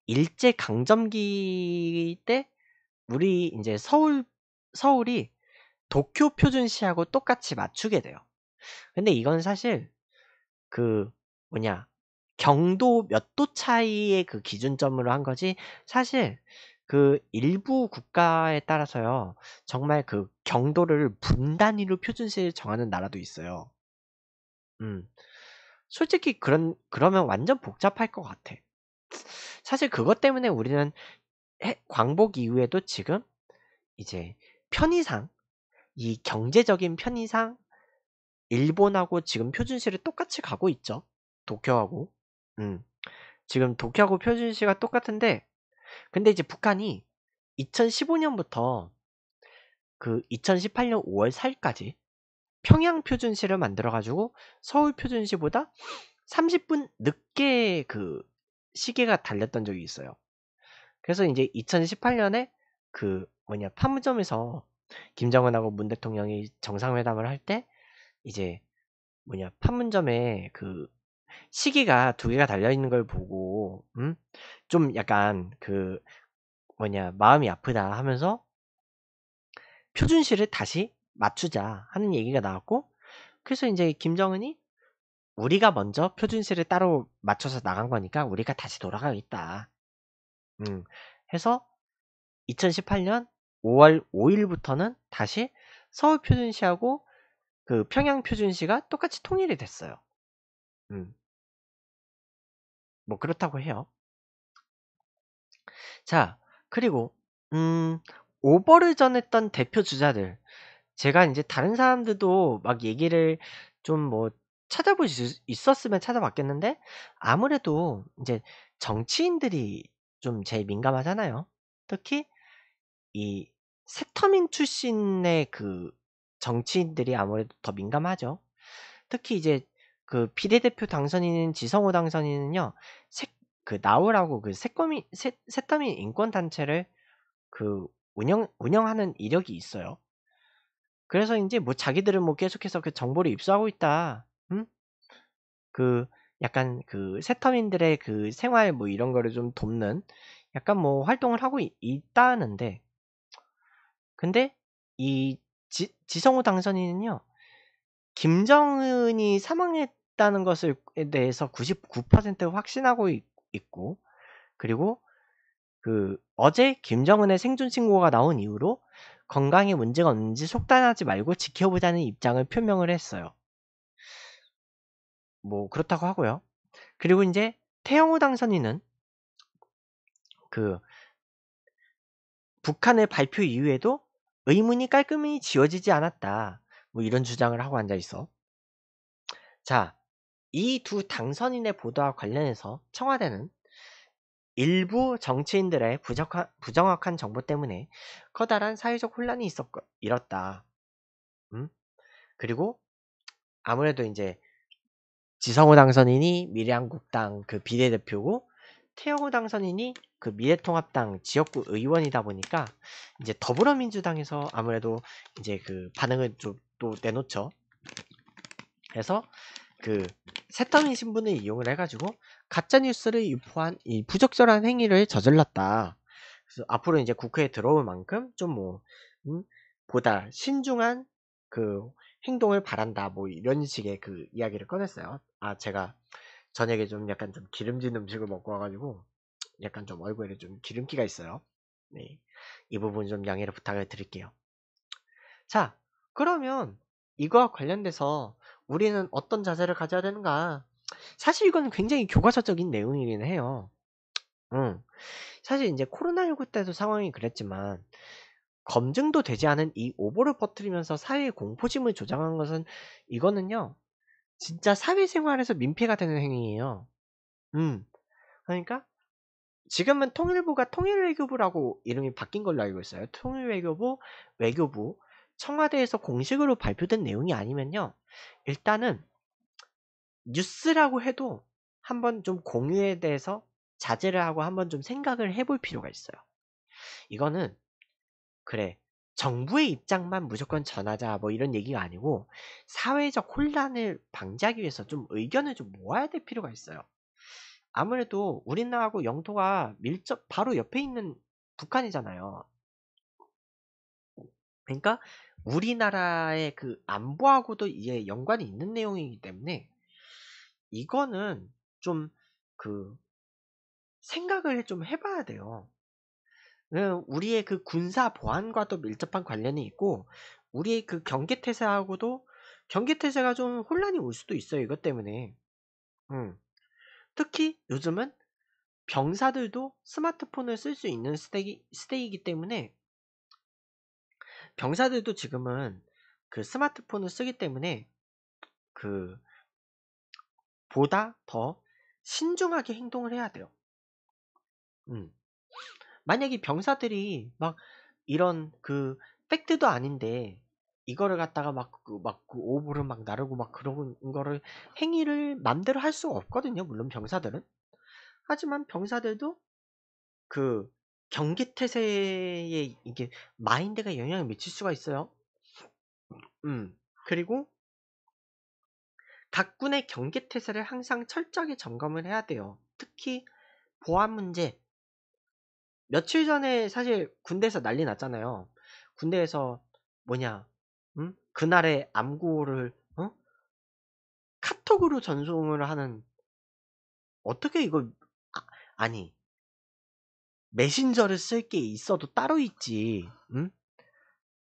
일제 강점기 때 우리 이제 서울 서울이 도쿄 표준시하고 똑같이 맞추게 돼요. 근데 이건 사실 그 뭐냐 경도 몇 도 차이의 그 기준점으로 한 거지 사실 그 일부 국가에 따라서요 정말 그 경도를 분 단위로 표준시를 정하는 나라도 있어요. 음 솔직히 그런 그러면 완전 복잡할 것 같아. 사실 그것 때문에 우리는 광복 이후에도 지금 이제 편의상 이 경제적인 편의상 일본하고 지금 표준시를 똑같이 가고 있죠. 도쿄하고. 음. 지금 도쿄하고 표준시가 똑같은데 근데 이제 북한이 2015년부터 그 2018년 5월 4일까지 평양 표준시를 만들어 가지고 서울 표준시보다 30분 늦게 그 시계가 달렸던 적이 있어요. 그래서 이제 2018년에 그 뭐냐 판문점에서 김정은하고 문 대통령이 정상회담을 할 때 이제 뭐냐 판문점에 그 시기가 두 개가 달려 있는 걸 보고 음? 좀 약간 그 뭐냐 마음이 아프다 하면서 표준시를 다시 맞추자 하는 얘기가 나왔고 그래서 이제 김정은이 우리가 먼저 표준시를 따로 맞춰서 나간 거니까 우리가 다시 돌아가겠다. 음, 해서 2018년 5월 5일부터는 다시 서울 표준시하고 그 평양 표준시가 똑같이 통일이 됐어요. 음. 뭐 그렇다고 해요. 자, 그리고 음, 오버를 전했던 대표 주자들 제가 이제 다른 사람들도 막 얘기를 좀 뭐 찾아볼 수 있었으면 찾아봤겠는데 아무래도 이제 정치인들이 좀 제일 민감하잖아요. 특히 이 새터민 출신의 그 정치인들이 아무래도 더 민감하죠. 특히 이제 그 비례대표 당선인인 지성호 당선인은요, 그 그 세, 그 나오라고 그 새터민 새, 새터민 인권 단체를 그 운영 운영하는 이력이 있어요. 그래서 이제 뭐 자기들은 뭐 계속해서 그 정보를 입수하고 있다. 음? 그 약간 그 세터민들의 그 생활 뭐 이런 거를 좀 돕는 약간 뭐 활동을 하고 있, 있다는데 근데 이 지, 지성우 당선인은요. 김정은이 사망했다는 것에 대해서 99% 확신하고 있, 있고 그리고 그 어제 김정은의 생존 신고가 나온 이후로 건강에 문제가 없는지 속단하지 말고 지켜보자는 입장을 표명을 했어요. 뭐 그렇다고 하고요. 그리고 이제 태영호 당선인은 그 북한의 발표 이후에도 의문이 깔끔히 지워지지 않았다. 뭐 이런 주장을 하고 앉아 있어. 자, 이 두 당선인의 보도와 관련해서 청와대는 일부 정치인들의 부적하, 부정확한 정보 때문에 커다란 사회적 혼란이 있었, 고 일었다. 음? 그리고 아무래도 이제 지성호 당선인이 미래한국당 그 비례대표고 태영호 당선인이 그 미래통합당 지역구 의원이다 보니까 이제 더불어민주당에서 아무래도 이제 그 반응을 좀 또 내놓죠. 그래서 그 새터민 신분을 이용을 해가지고 가짜 뉴스를 유포한 이 부적절한 행위를 저질렀다. 그래서 앞으로 이제 국회에 들어올 만큼 좀뭐 음, 보다 신중한 그 행동을 바란다. 뭐 이런 식의 그 이야기를 꺼냈어요. 아 제가 저녁에 좀 약간 좀 기름진 음식을 먹고 와가지고 약간 좀 얼굴에 좀 기름기가 있어요. 네. 이 부분 좀 양해를 부탁을 드릴게요. 자, 그러면 이거와 관련돼서 우리는 어떤 자세를 가져야 되는가? 사실 이건 굉장히 교과서적인 내용이긴 해요. 응. 사실 이제 코로나19 때도 상황이 그랬지만 검증도 되지 않은 이 오보를 퍼뜨리면서 사회의 공포심을 조장한 것은 이거는요. 진짜 사회생활에서 민폐가 되는 행위예요. 음. 그러니까 지금은 통일부가 통일외교부라고 이름이 바뀐 걸로 알고 있어요. 통일외교부, 외교부, 청와대에서 공식으로 발표된 내용이 아니면요. 일단은 뉴스라고 해도 한번 좀 공유에 대해서 자제를 하고 한번 좀 생각을 해볼 필요가 있어요. 이거는 그래 정부의 입장만 무조건 전하자 뭐 이런 얘기가 아니고 사회적 혼란을 방지하기 위해서 좀 의견을 좀 모아야 될 필요가 있어요. 아무래도 우리나라하고 영토가 밀접 바로 옆에 있는 북한이잖아요. 그러니까 우리나라의 그 안보하고도 이게 연관이 있는 내용이기 때문에 이거는 좀 그 생각을 좀 해봐야 돼요. 그 우리의 그 군사 보안과도 밀접한 관련이 있고 우리의 그 경계태세하고도 경계태세가 좀 혼란이 올 수도 있어요. 이것 때문에. 음. 특히 요즘은 병사들도 스마트폰을 쓸 수 있는 시대이, 이기 때문에 병사들도 지금은 그 스마트폰을 쓰기 때문에 그 보다 더 신중하게 행동을 해야 돼요. 음. 만약에 병사들이 막 이런 그 팩트도 아닌데 이거를 갖다가 막막 그, 막그 오브를 막 나르고 막 그런 거를 행위를 맘대로 할 수가 없거든요. 물론 병사들은. 하지만 병사들도 그 경기 태세에 이게 마인드가 영향을 미칠 수가 있어요. 음. 그리고 각 군의 경계 태세를 항상 철저하게 점검을 해야 돼요. 특히 보안 문제. 며칠 전에 사실 군대에서 난리 났잖아요. 군대에서 뭐냐 그날의 암구를 어? 카톡으로 전송을 하는 어떻게 이거 아, 니 메신저를 쓸 게 있어도 따로 있지 응?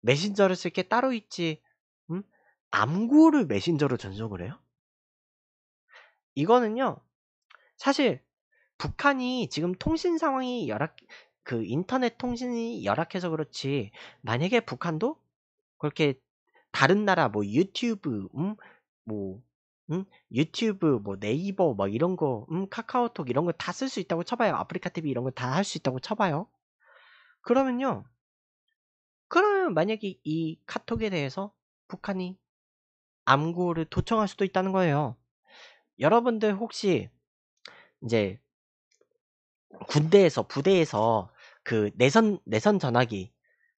메신저를 쓸 게 따로 있지 응? 암구를 메신저로 전송을 해요? 이거는요 사실 북한이 지금 통신 상황이 열악 그 인터넷 통신이 열악해서 그렇지 만약에 북한도 그렇게 다른 나라 뭐 유튜브 음? 뭐 음? 유튜브 뭐 네이버 뭐 이런 거 음? 카카오톡 이런 거 다 쓸 수 있다고 쳐봐요 아프리카 TV 이런 거 다 할 수 있다고 쳐봐요 그러면요 그러면 만약에 이 카톡에 대해서 북한이 암구를 도청할 수도 있다는 거예요 여러분들 혹시 이제 군대에서 부대에서 그 내선 내선 전화기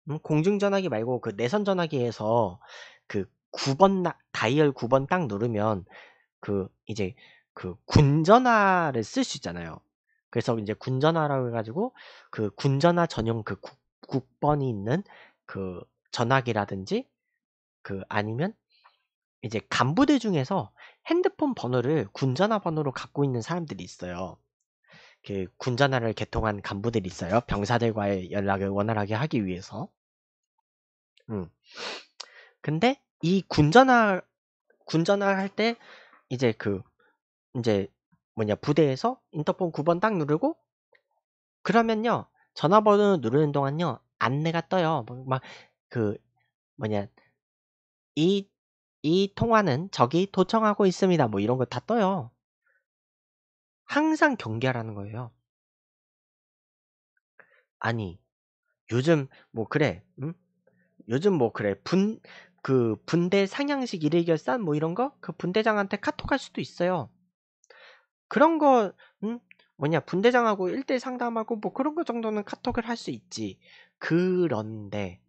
뭐 공중 전화기 말고 그 내선 전화기에서 그 9번 다이얼 9번 딱 누르면 그 이제 그 군전화를 쓸 수 있잖아요. 그래서 이제 군전화라고 해가지고 그 군전화 전용 그 국, 국번이 있는 그 전화기라든지 그 아니면 이제 간부들 중에서 핸드폰 번호를 군전화 번호로 갖고 있는 사람들이 있어요. 그 군전화를 개통한 간부들이 있어요. 병사들과의 연락을 원활하게 하기 위해서. 근데 이 군전화 군전화 할 때 이제 그 이제 뭐냐 부대에서 인터폰 9번 딱 누르고 그러면요 전화번호 누르는 동안요 안내가 떠요 뭐, 막그 뭐냐 이이 이 통화는 저기 도청하고 있습니다 뭐 이런 거 다 떠요 항상 경계하라는 거예요 아니 요즘 뭐 그래 응? 요즘 뭐 그래 분 그 분대 상향식 일일결산 뭐 이런 거 그 분대장한테 카톡할 수도 있어요. 그런 거 음? 뭐냐 분대장하고 일대 상담하고 뭐 그런 거 정도는 카톡을 할 수 있지. 그런데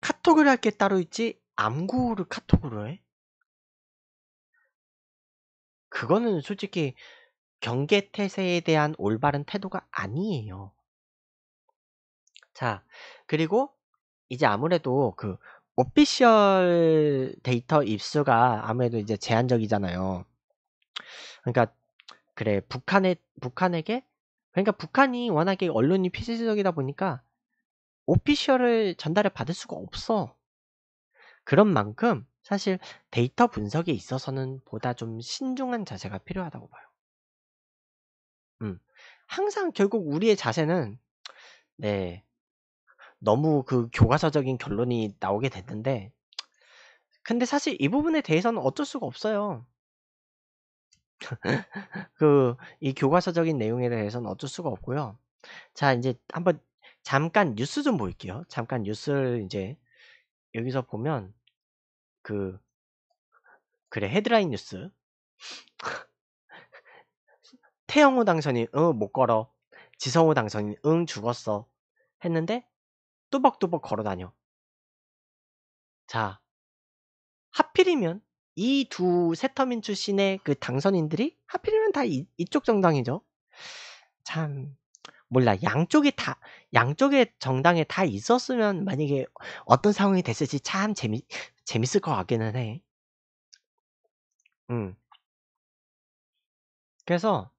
카톡을 할 게 따로 있지 암구를 카톡으로 해? 그거는 솔직히 경계태세에 대한 올바른 태도가 아니에요. 자, 그리고 이제 아무래도 그 오피셜 데이터 입수가 아무래도 이제 제한적이잖아요. 그러니까 그래 북한에 북한에게 그러니까 북한이 워낙에 언론이 폐쇄적이다 보니까 오피셜을 전달을 받을 수가 없어. 그런 만큼 사실 데이터 분석에 있어서는 보다 좀 신중한 자세가 필요하다고 봐요. 음. 항상 결국 우리의 자세는 네. 너무 그 교과서적인 결론이 나오게 됐는데 근데 사실 이 부분에 대해서는 어쩔 수가 없어요. 그 이 교과서적인 내용에 대해서는 어쩔 수가 없고요. 자 이제 한번 잠깐 뉴스 좀 볼게요. 잠깐 뉴스를 이제 여기서 보면 그 그래 헤드라인 뉴스 태영호 당선인 응 못 걸어 지성호 당선인 응 죽었어 했는데 또박또박 걸어다녀. 자, 하필이면 이 두 세터민 출신의 그 당선인들이 하필이면 다 이, 이쪽 정당이죠. 참 몰라 양쪽이 다 양쪽의 정당에 다 있었으면 만약에 어떤 상황이 됐을지 참 재미 재밌을 것 같기는 해. 음. 그래서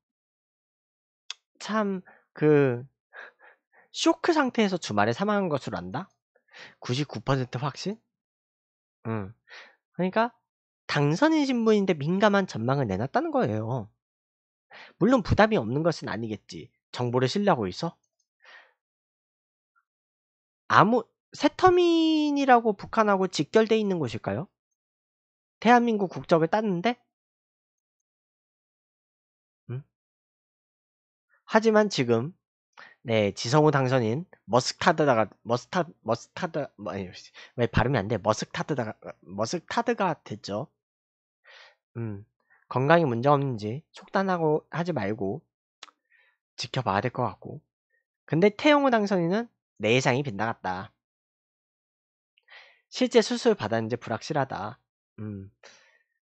참그 쇼크 상태에서 주말에 사망한 것으로 안다? 99% 확신? 응. 그러니까 당선인 신분인데 민감한 전망을 내놨다는 거예요. 물론 부담이 없는 것은 아니겠지. 정보를 신뢰하고 있어? 아무 세터민이라고 북한하고 직결돼 있는 곳일까요? 대한민국 국적을 땄는데? 음? 하지만 지금 네, 지성우 당선인 머스타드다가 머스타 머스타드 뭐, 아니, 왜 발음이 안 돼? 머스타드다가 머스타드가 됐죠. 음, 건강이 문제 없는지 속단하고 하지 말고 지켜봐야 될 것 같고. 근데 태영우 당선인은 내 예상이 빗나갔다. 실제 수술 받았는지 불확실하다. 음,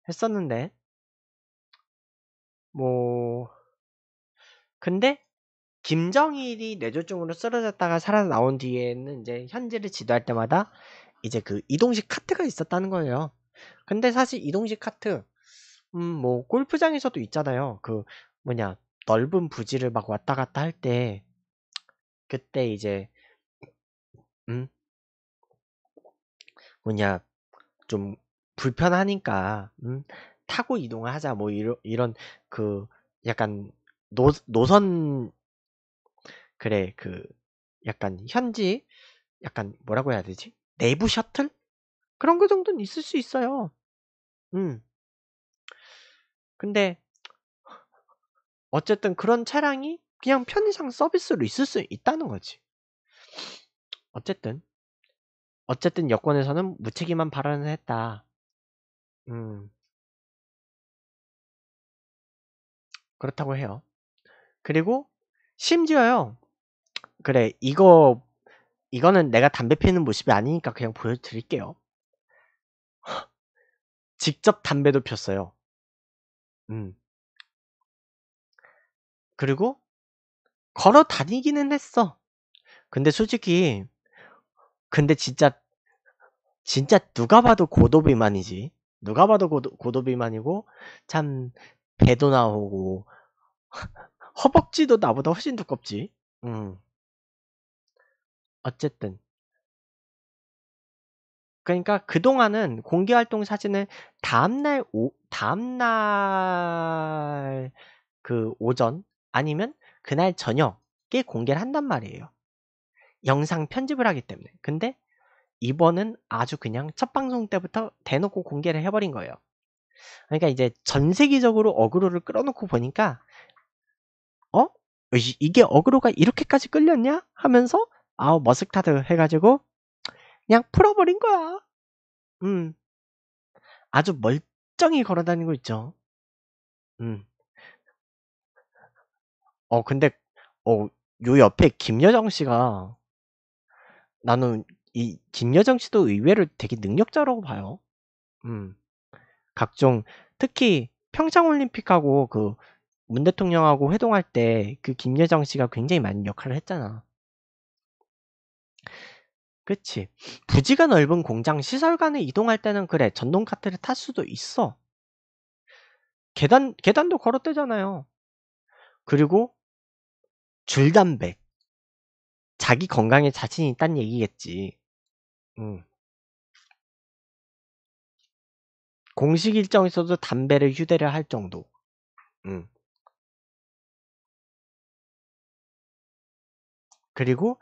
했었는데 뭐 근데 김정일이 뇌졸중으로 쓰러졌다가 살아나온 뒤에는 이제 현지를 지도할 때마다 이제 그 이동식 카트가 있었다는 거예요. 근데 사실 이동식 카트, 음, 뭐, 골프장에서도 있잖아요. 그, 뭐냐, 넓은 부지를 막 왔다 갔다 할 때, 그때 이제, 음, 뭐냐, 좀 불편하니까, 음, 타고 이동을 하자, 뭐, 이런, 이런, 그, 약간, 노, 노선 그래 그 약간 현지 약간 뭐라고 해야 되지 내부 셔틀 그런 거 정도는 있을 수 있어요. 음. 근데 어쨌든 그런 차량이 그냥 편의상 서비스로 있을 수 있다는 거지. 어쨌든 어쨌든 여권에서는 무책임한 발언을 했다. 음. 그렇다고 해요. 그리고 심지어요. 그래 이거 이거는 내가 담배 피는 모습이 아니니까 그냥 보여드릴게요. 직접 담배도 폈어요. 음. 그리고 걸어 다니기는 했어. 근데 솔직히 근데 진짜 진짜 누가 봐도 고도비만이지. 누가 봐도 고도, 고도비만이고 참 배도 나오고 허벅지도 나보다 훨씬 두껍지. 음. 어쨌든. 그러니까 그동안은 공개 활동 사진을 다음 날 오, 다음 날그 오전 아니면 그날 저녁에 공개를 한단 말이에요. 영상 편집을 하기 때문에. 근데 이번은 아주 그냥 첫 방송 때부터 대놓고 공개를 해버린 거예요. 그러니까 이제 전 세계적으로 어그로를 끌어놓고 보니까 어? 이게 어그로가 이렇게까지 끌렸냐? 하면서 아우 머스타드 해가지고 그냥 풀어버린 거야. 음. 아주 멀쩡히 걸어다니고 있죠. 음. 어 근데 어요 옆에 김여정 씨가 나는 이 김여정 씨도 의외로 되게 능력자라고 봐요. 음. 각종 특히 평창올림픽하고 그 문 대통령하고 회동할 때 그 김여정 씨가 굉장히 많은 역할을 했잖아. 그치. 부지가 넓은 공장 시설간에 이동할 때는 그래. 전동 카트를 탈 수도 있어. 계단, 계단도 걸었대잖아요. 그리고 줄담배. 자기 건강에 자신이 있다는 얘기겠지. 음. 공식 일정에서도 담배를 휴대를 할 정도. 음. 그리고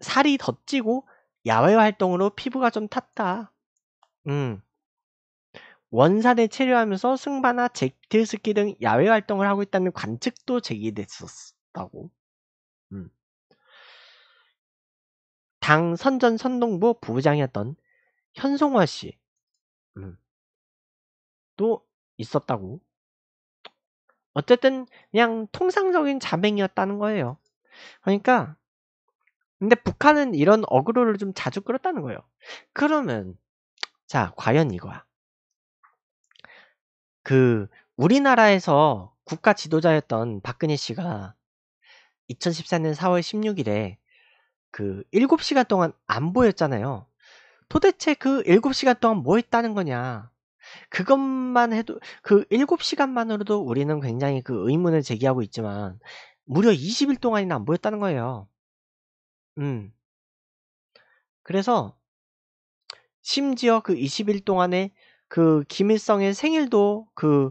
살이 덧지고 야외 활동으로 피부가 좀 탔다. 음. 원산에 체류하면서 승바나 잭트 스키 등 야외 활동을 하고 있다는 관측도 제기됐었다고. 음. 당 선전 선동부 부부장이었던 현송화 씨. 음. 또 있었다고. 어쨌든 그냥 통상적인 자맹이었다는 거예요. 그러니까 근데 북한은 이런 어그로를 좀 자주 끌었다는 거예요. 그러면 자 과연 이거야. 그 우리나라에서 국가 지도자였던 박근혜 씨가 2014년 4월 16일에 그 7시간 동안 안 보였잖아요. 도대체 그 7시간 동안 뭐 했다는 거냐. 그것만 해도 그 7시간만으로도 우리는 굉장히 그 의문을 제기하고 있지만 무려 20일 동안이나 안 보였다는 거예요. 음. 그래서 심지어 그 20일 동안에 그 김일성의 생일도 그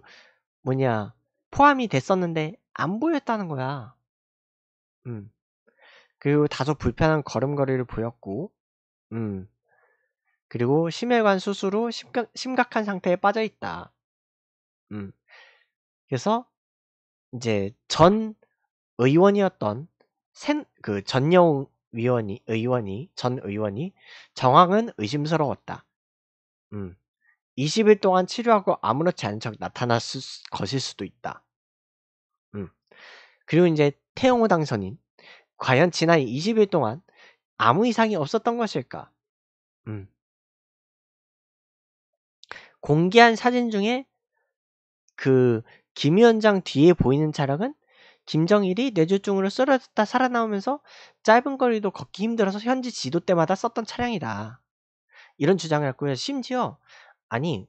뭐냐 포함이 됐었는데 안 보였다는 거야. 음. 그리고 다소 불편한 걸음걸이를 보였고, 음. 그리고 심혈관 수술로 심각, 한 상태에 빠져 있다. 음. 그래서 이제 전 의원이었던 센, 그 전영 위원이, 의원이, 전 의원이 정황은 의심스러웠다. 음. 20일 동안 치료하고 아무렇지 않은 척나타났을 것일 수도 있다. 음. 그리고 이제 태용호 당선인. 과연 지난 20일 동안 아무 이상이 없었던 것일까? 음. 공개한 사진 중에 그 김 위원장 뒤에 보이는 차량은 김정일이 뇌졸중으로 쓰러졌다 살아나오면서 짧은 거리도 걷기 힘들어서 현지 지도 때마다 썼던 차량이다. 이런 주장을 했고요. 심지어 아니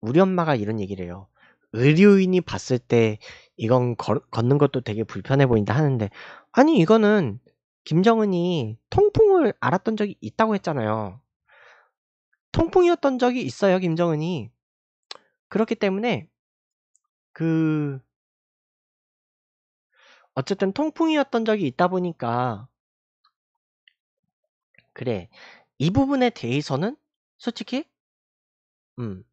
우리 엄마가 이런 얘기를 해요. 의료인이 봤을 때 이건 걸, 걷는 것도 되게 불편해 보인다 하는데 아니 이거는 김정은이 통풍을 알았던 적이 있다고 했잖아요. 통풍이었던 적이 있어요, 김정은이. 그렇기 때문에 그 어쨌든 통풍이었던 적이 있다 보니까 그래 이 부분에 대해서는 솔직히 음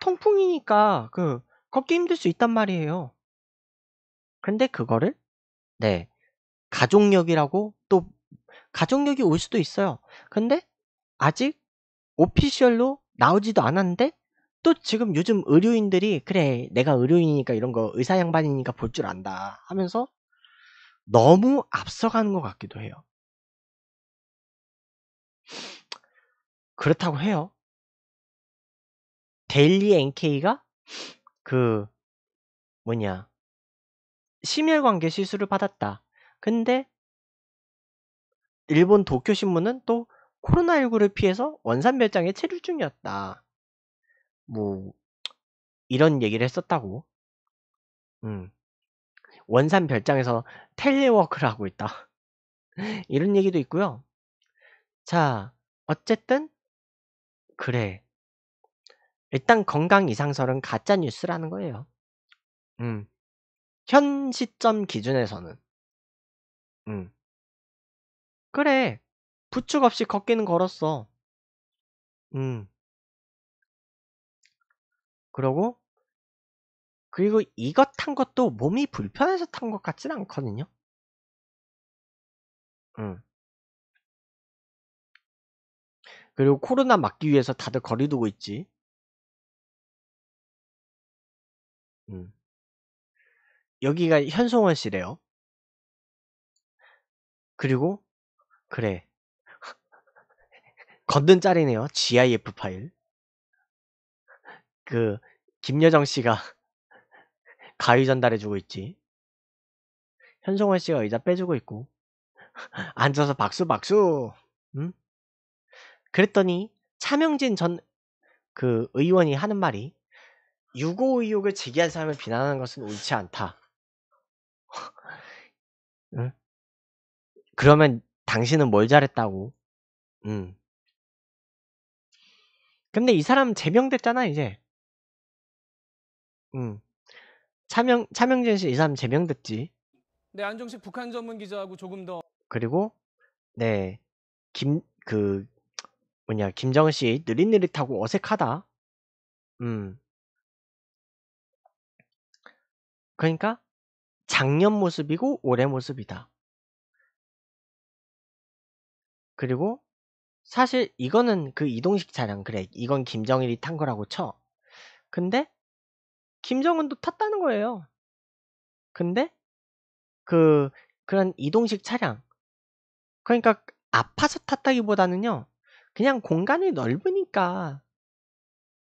통풍이니까 그 걷기 힘들 수 있단 말이에요. 근데 그거를 네 가족력이라고 또 가족력이 올 수도 있어요. 근데 아직 오피셜로 나오지도 않았는데 또 지금 요즘 의료인들이 그래 내가 의료인이니까 이런 거 의사 양반이니까 볼 줄 안다 하면서 너무 앞서가는 것 같기도 해요. 그렇다고 해요. 데일리 NK가 그 뭐냐 심혈관계 시술을 받았다. 근데 일본 도쿄 신문은 또 코로나19를 피해서 원산별장에 체류 중이었다. 뭐 이런 얘기를 했었다고. 음. 원산 별장에서 텔레워크를 하고 있다. 이런 얘기도 있고요. 자, 어쨌든 그래. 일단 건강 이상설은 가짜 뉴스라는 거예요. 음. 현 시점 기준에서는 음. 그래. 부축 없이 걷기는 걸었어. 음. 그러고 그리고 이것 탄 것도 몸이 불편해서 탄 것 같진 않거든요. 음. 그리고 코로나 막기 위해서 다들 거리 두고 있지. 음. 여기가 현송원 씨래요. 그리고 그래. 걷는 짤이네요. GIF 파일. 그 김여정 씨가 가위 전달해주고 있지. 현송원 씨가 의자 빼주고 있고 앉아서 박수 박수. 응? 그랬더니 차명진 전 그 의원이 하는 말이 유고 의혹을 제기한 사람을 비난하는 것은 옳지 않다. 응? 그러면 당신은 뭘 잘했다고? 응. 근데 이 사람 제명됐잖아 이제. 음. 차명 차명진 씨 이 사람 제명 됐지 네, 안종식 북한 전문 기자하고 조금 더 그리고 네. 김 그 뭐냐 김정은 씨 느릿느릿하고 어색하다. 음. 그러니까 작년 모습이고 올해 모습이다. 그리고 사실 이거는 그 이동식 차량 그래 이건 김정일이 탄 거라고 쳐. 근데 김정은도 탔다는 거예요. 근데 그 그런 이동식 차량 그러니까 아파서 탔다기보다는요 그냥 공간이 넓으니까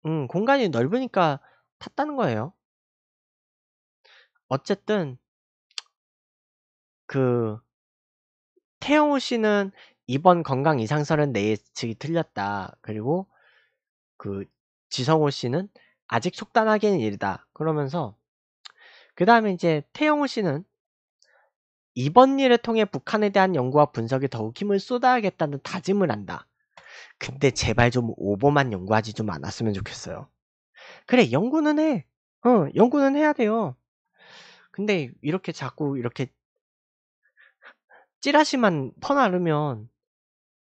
음 공간이 넓으니까 탔다는 거예요. 어쨌든 그 태영호 씨는 이번 건강 이상설은 내 예측이 틀렸다. 그리고 그 지성호 씨는 아직 속단하기는 이르다. 그러면서 그 다음에 이제 태영호 씨는 이번 일을 통해 북한에 대한 연구와 분석에 더욱 힘을 쏟아야겠다는 다짐을 한다. 근데 제발 좀 오버만 연구하지 좀 않았으면 좋겠어요. 그래, 연구는 해. 어, 연구는 해야 돼요. 근데 이렇게 자꾸 이렇게 찌라시만 퍼나르면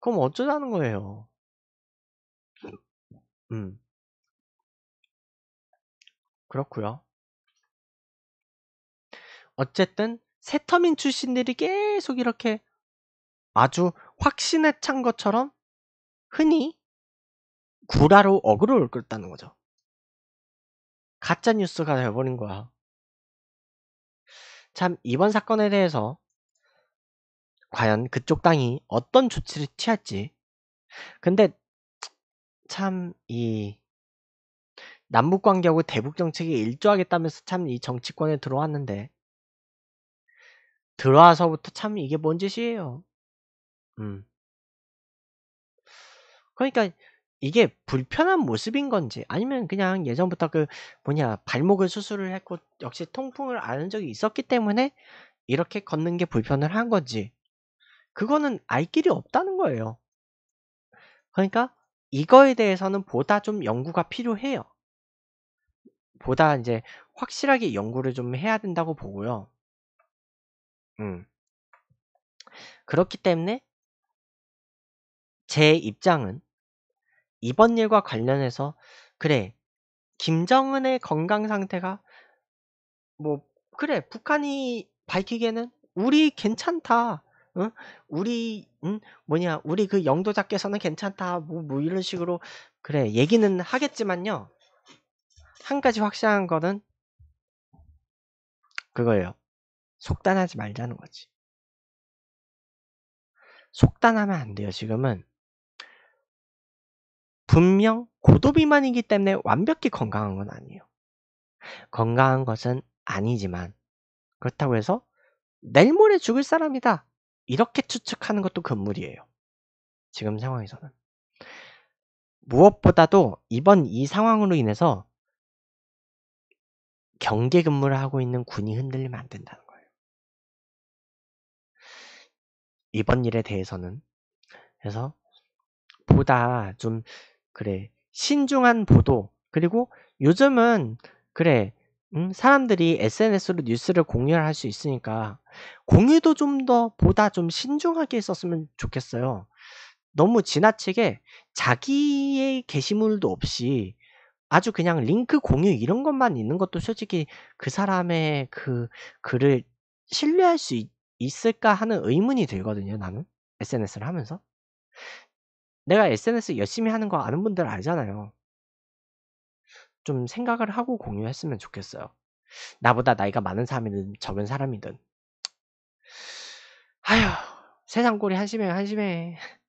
그럼 어쩌자는 거예요. 음. 그렇고요. 어쨌든 새터민 출신들이 계속 이렇게 아주 확신에 찬 것처럼 흔히 구라로 어그로를 끌었다는 거죠. 가짜 뉴스가 되어버린 거야. 참 이번 사건에 대해서 과연 그쪽 땅이 어떤 조치를 취할지 근데 참이 남북관계하고 대북정책에 일조하겠다면서 참 이 정치권에 들어왔는데 들어와서부터 참 이게 뭔 짓이에요. 음. 그러니까 이게 불편한 모습인 건지 아니면 그냥 예전부터 그 뭐냐 발목을 수술을 했고 역시 통풍을 아는 적이 있었기 때문에 이렇게 걷는 게 불편을 한 건지 그거는 알 길이 없다는 거예요. 그러니까 이거에 대해서는 보다 좀 연구가 필요해요. 보다 이제 확실하게 연구를 좀 해야 된다고 보고요. 음. 그렇기 때문에 제 입장은 이번 일과 관련해서 그래 김정은의 건강 상태가 뭐 그래 북한이 밝히기에는 우리 괜찮다 응? 우리 응? 뭐냐 우리 그 영도자께서는 괜찮다 뭐, 뭐 이런 식으로 그래 얘기는 하겠지만요 한 가지 확실한 거는 그거예요. 속단하지 말자는 거지. 속단하면 안 돼요, 지금은. 분명 고도비만이기 때문에 완벽히 건강한 건 아니에요. 건강한 것은 아니지만, 그렇다고 해서 내일 모레 죽을 사람이다. 이렇게 추측하는 것도 금물이에요. 지금 상황에서는. 무엇보다도 이번 이 상황으로 인해서 경계 근무를 하고 있는 군이 흔들리면 안 된다는 거예요. 이번 일에 대해서는 그래서 보다 좀 그래 신중한 보도 그리고 요즘은 그래 음, 사람들이 SNS로 뉴스를 공유를 할 수 있으니까 공유도 좀 더 보다 좀 신중하게 했었으면 좋겠어요. 너무 지나치게 자기의 게시물도 없이 아주 그냥 링크 공유 이런 것만 있는 것도 솔직히 그 사람의 그 글을 신뢰할 수 있, 있을까 하는 의문이 들거든요, 나는. SNS를 하면서. 내가 SNS 열심히 하는 거 아는 분들 알잖아요. 좀 생각을 하고 공유했으면 좋겠어요. 나보다 나이가 많은 사람이든 적은 사람이든. 아휴, 세상 꼴이 한심해, 한심해.